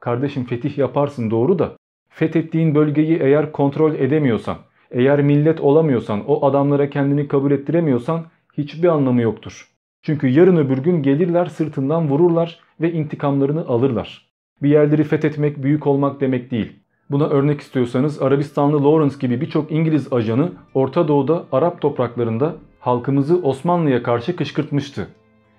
S1: Kardeşim fetih yaparsın doğru da Fethettiğin bölgeyi eğer kontrol edemiyorsan, eğer millet olamıyorsan, o adamlara kendini kabul ettiremiyorsan hiçbir anlamı yoktur. Çünkü yarın öbür gün gelirler sırtından vururlar ve intikamlarını alırlar. Bir yerleri fethetmek büyük olmak demek değil. Buna örnek istiyorsanız Arabistanlı Lawrence gibi birçok İngiliz ajanı Orta Doğu'da Arap topraklarında halkımızı Osmanlı'ya karşı kışkırtmıştı.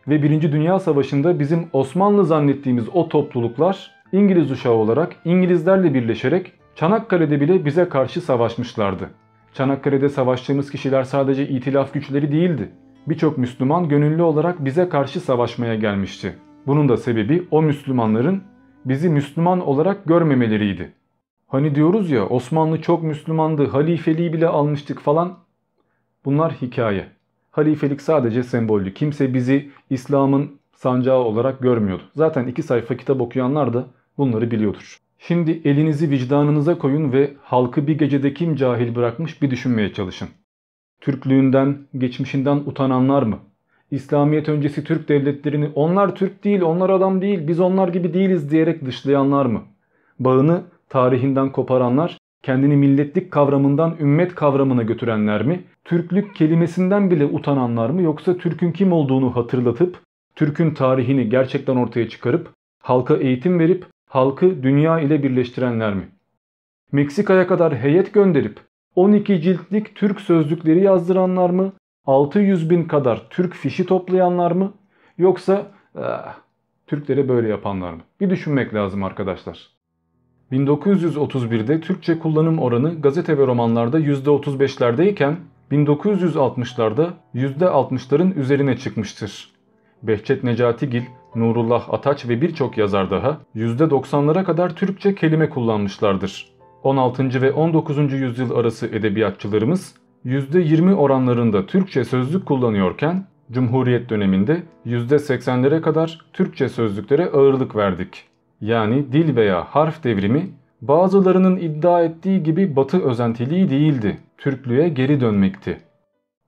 S1: Ve 1. Dünya Savaşı'nda bizim Osmanlı zannettiğimiz o topluluklar İngiliz uşağı olarak İngilizlerle birleşerek Çanakkale'de bile bize karşı savaşmışlardı. Çanakkale'de savaştığımız kişiler sadece itilaf güçleri değildi. Birçok Müslüman gönüllü olarak bize karşı savaşmaya gelmişti. Bunun da sebebi o Müslümanların bizi Müslüman olarak görmemeleriydi. Hani diyoruz ya Osmanlı çok Müslümandı, halifeliği bile almıştık falan. Bunlar hikaye. Halifelik sadece sembollü. Kimse bizi İslam'ın sancağı olarak görmüyordu. Zaten iki sayfa kitap okuyanlar da bunları biliyordur. Şimdi elinizi vicdanınıza koyun ve halkı bir gecede kim cahil bırakmış bir düşünmeye çalışın. Türklüğünden, geçmişinden utananlar mı? İslamiyet öncesi Türk devletlerini onlar Türk değil, onlar adam değil, biz onlar gibi değiliz diyerek dışlayanlar mı? Bağını tarihinden koparanlar, kendini milletlik kavramından ümmet kavramına götürenler mi? Türklük kelimesinden bile utananlar mı yoksa Türk'ün kim olduğunu hatırlatıp, Türk'ün tarihini gerçekten ortaya çıkarıp, halka eğitim verip halkı dünya ile birleştirenler mi? Meksika'ya kadar heyet gönderip 12 ciltlik Türk sözlükleri yazdıranlar mı? 600 bin kadar Türk fişi toplayanlar mı? Yoksa ah, Türklere böyle yapanlar mı? Bir düşünmek lazım arkadaşlar. 1931'de Türkçe kullanım oranı gazete ve romanlarda %35'lerdeyken 1960'larda %60'ların üzerine çıkmıştır. Behçet Necatigil Nurullah Ataç ve birçok yazar daha %90'lara kadar Türkçe kelime kullanmışlardır. 16. ve 19. yüzyıl arası edebiyatçılarımız %20 oranlarında Türkçe sözlük kullanıyorken Cumhuriyet döneminde %80'lere kadar Türkçe sözlüklere ağırlık verdik. Yani dil veya harf devrimi bazılarının iddia ettiği gibi batı özentiliği değildi. Türklüğe geri dönmekti.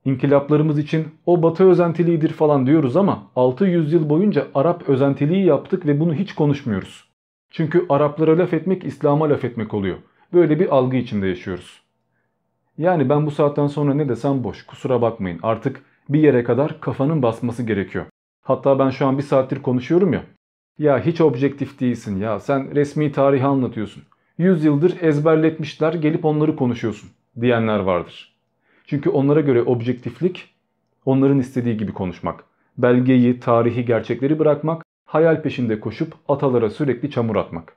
S1: İnkılaplarımız için o batı özentiliğidir falan diyoruz ama 600 yıl boyunca Arap özentiliği yaptık ve bunu hiç konuşmuyoruz. Çünkü Araplara laf etmek İslam'a laf etmek oluyor. Böyle bir algı içinde yaşıyoruz. Yani ben bu saatten sonra ne desem boş kusura bakmayın artık bir yere kadar kafanın basması gerekiyor. Hatta ben şu an bir saattir konuşuyorum ya. Ya hiç objektif değilsin ya sen resmi tarihi anlatıyorsun. Yüzyıldır ezberletmişler gelip onları konuşuyorsun diyenler vardır. Çünkü onlara göre objektiflik onların istediği gibi konuşmak. Belgeyi, tarihi, gerçekleri bırakmak, hayal peşinde koşup atalara sürekli çamur atmak.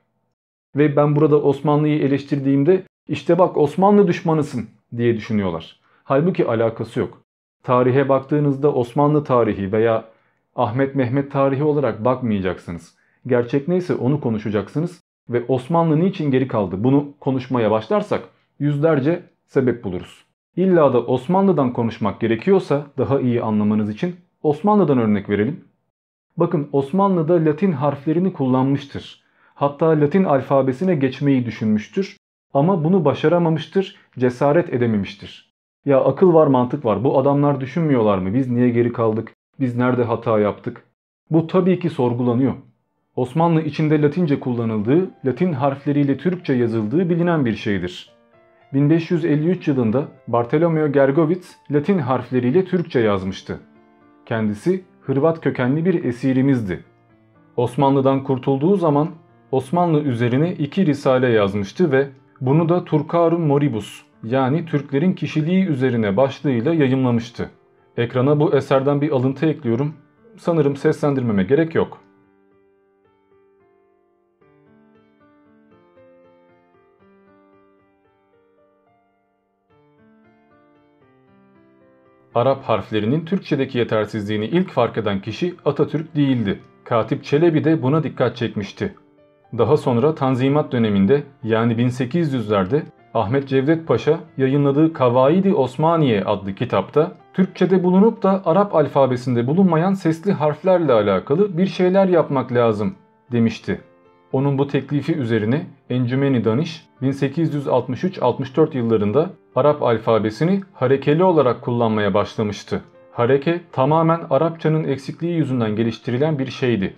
S1: Ve ben burada Osmanlı'yı eleştirdiğimde işte bak Osmanlı düşmanısın diye düşünüyorlar. Halbuki alakası yok. Tarihe baktığınızda Osmanlı tarihi veya Ahmet Mehmet tarihi olarak bakmayacaksınız. Gerçek neyse onu konuşacaksınız ve Osmanlı niçin geri kaldı bunu konuşmaya başlarsak yüzlerce sebep buluruz. İlla da Osmanlı'dan konuşmak gerekiyorsa daha iyi anlamanız için Osmanlı'dan örnek verelim. Bakın Osmanlı'da Latin harflerini kullanmıştır. Hatta Latin alfabesine geçmeyi düşünmüştür ama bunu başaramamıştır, cesaret edememiştir. Ya akıl var mantık var bu adamlar düşünmüyorlar mı? Biz niye geri kaldık? Biz nerede hata yaptık? Bu tabii ki sorgulanıyor. Osmanlı içinde Latince kullanıldığı, Latin harfleriyle Türkçe yazıldığı bilinen bir şeydir. 1553 yılında Bartolomeo Gergovits Latin harfleriyle Türkçe yazmıştı. Kendisi Hırvat kökenli bir esirimizdi. Osmanlı'dan kurtulduğu zaman Osmanlı üzerine iki risale yazmıştı ve bunu da Turcarum Moribus yani Türklerin kişiliği üzerine başlığıyla yayımlamıştı. Ekrana bu eserden bir alıntı ekliyorum. Sanırım seslendirmeme gerek yok. Arap harflerinin Türkçedeki yetersizliğini ilk fark eden kişi Atatürk değildi. Katip Çelebi de buna dikkat çekmişti. Daha sonra Tanzimat döneminde yani 1800'lerde Ahmet Cevdet Paşa yayınladığı Kavaidi Osmaniye adlı kitapta Türkçede bulunup da Arap alfabesinde bulunmayan sesli harflerle alakalı bir şeyler yapmak lazım demişti. Onun bu teklifi üzerine Encümeni Danış 1863-64 yıllarında Arap alfabesini harekeli olarak kullanmaya başlamıştı. Hareke tamamen Arapçanın eksikliği yüzünden geliştirilen bir şeydi.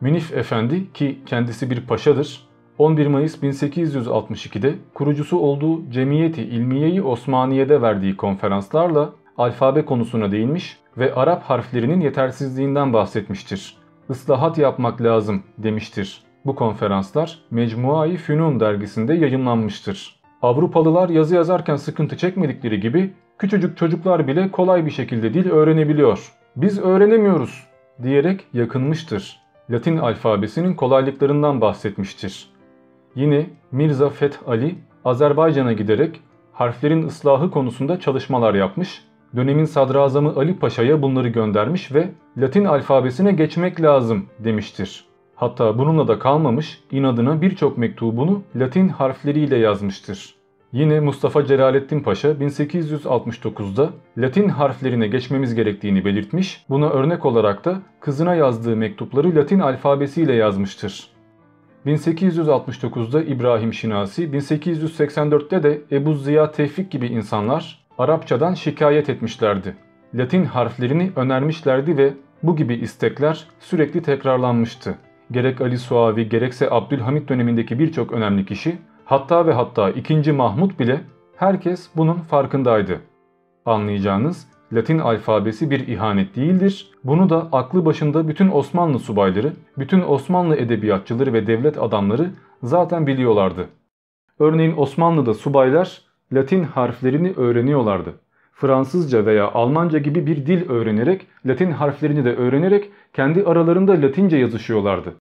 S1: Minif Efendi ki kendisi bir paşadır, 11 Mayıs 1862'de kurucusu olduğu Cemiyeti İlmiyeyi Osmaniye'de verdiği konferanslarla alfabe konusuna değinmiş ve Arap harflerinin yetersizliğinden bahsetmiştir. Islahat yapmak lazım demiştir. Bu konferanslar Mecmuai Fünun dergisinde yayınlanmıştır. Avrupalılar yazı yazarken sıkıntı çekmedikleri gibi küçücük çocuklar bile kolay bir şekilde dil öğrenebiliyor. Biz öğrenemiyoruz diyerek yakınmıştır. Latin alfabesinin kolaylıklarından bahsetmiştir. Yine Mirza Feth Ali Azerbaycan'a giderek harflerin ıslahı konusunda çalışmalar yapmış, dönemin sadrazamı Ali Paşa'ya bunları göndermiş ve Latin alfabesine geçmek lazım demiştir. Hatta bununla da kalmamış, inadına birçok mektubunu Latin harfleriyle yazmıştır. Yine Mustafa Celalettin Paşa 1869'da Latin harflerine geçmemiz gerektiğini belirtmiş, buna örnek olarak da kızına yazdığı mektupları Latin alfabesiyle yazmıştır. 1869'da İbrahim Şinasi, 1884'te de Ebu Ziya Tevfik gibi insanlar Arapçadan şikayet etmişlerdi. Latin harflerini önermişlerdi ve bu gibi istekler sürekli tekrarlanmıştı gerek Ali Suavi gerekse Abdülhamit dönemindeki birçok önemli kişi hatta ve hatta 2. Mahmut bile herkes bunun farkındaydı. Anlayacağınız Latin alfabesi bir ihanet değildir. Bunu da aklı başında bütün Osmanlı subayları, bütün Osmanlı edebiyatçıları ve devlet adamları zaten biliyorlardı. Örneğin Osmanlı'da subaylar Latin harflerini öğreniyorlardı. Fransızca veya Almanca gibi bir dil öğrenerek, Latin harflerini de öğrenerek kendi aralarında Latince yazışıyorlardı.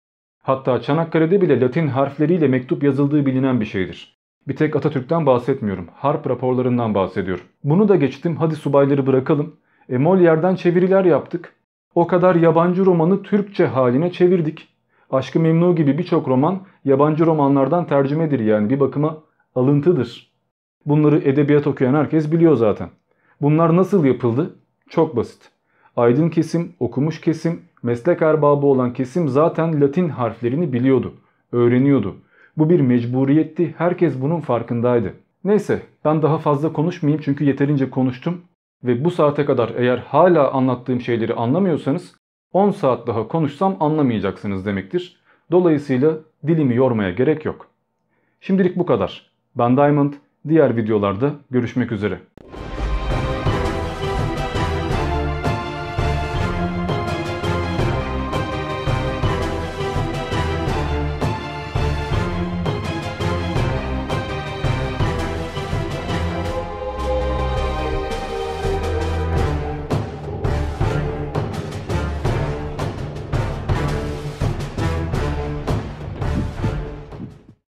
S1: Hatta Çanakkale'de bile Latin harfleriyle mektup yazıldığı bilinen bir şeydir. Bir tek Atatürk'ten bahsetmiyorum. Harp raporlarından bahsediyorum. Bunu da geçtim. Hadi subayları bırakalım. E, Molière'den çeviriler yaptık. O kadar yabancı romanı Türkçe haline çevirdik. Aşkı Memnu gibi birçok roman yabancı romanlardan tercümedir yani bir bakıma alıntıdır. Bunları edebiyat okuyan herkes biliyor zaten. Bunlar nasıl yapıldı? Çok basit. Aydın kesim, okumuş kesim, meslek erbabı olan kesim zaten Latin harflerini biliyordu, öğreniyordu. Bu bir mecburiyetti, herkes bunun farkındaydı. Neyse ben daha fazla konuşmayayım çünkü yeterince konuştum ve bu saate kadar eğer hala anlattığım şeyleri anlamıyorsanız 10 saat daha konuşsam anlamayacaksınız demektir. Dolayısıyla dilimi yormaya gerek yok. Şimdilik bu kadar. Ben Diamond, diğer videolarda görüşmek üzere.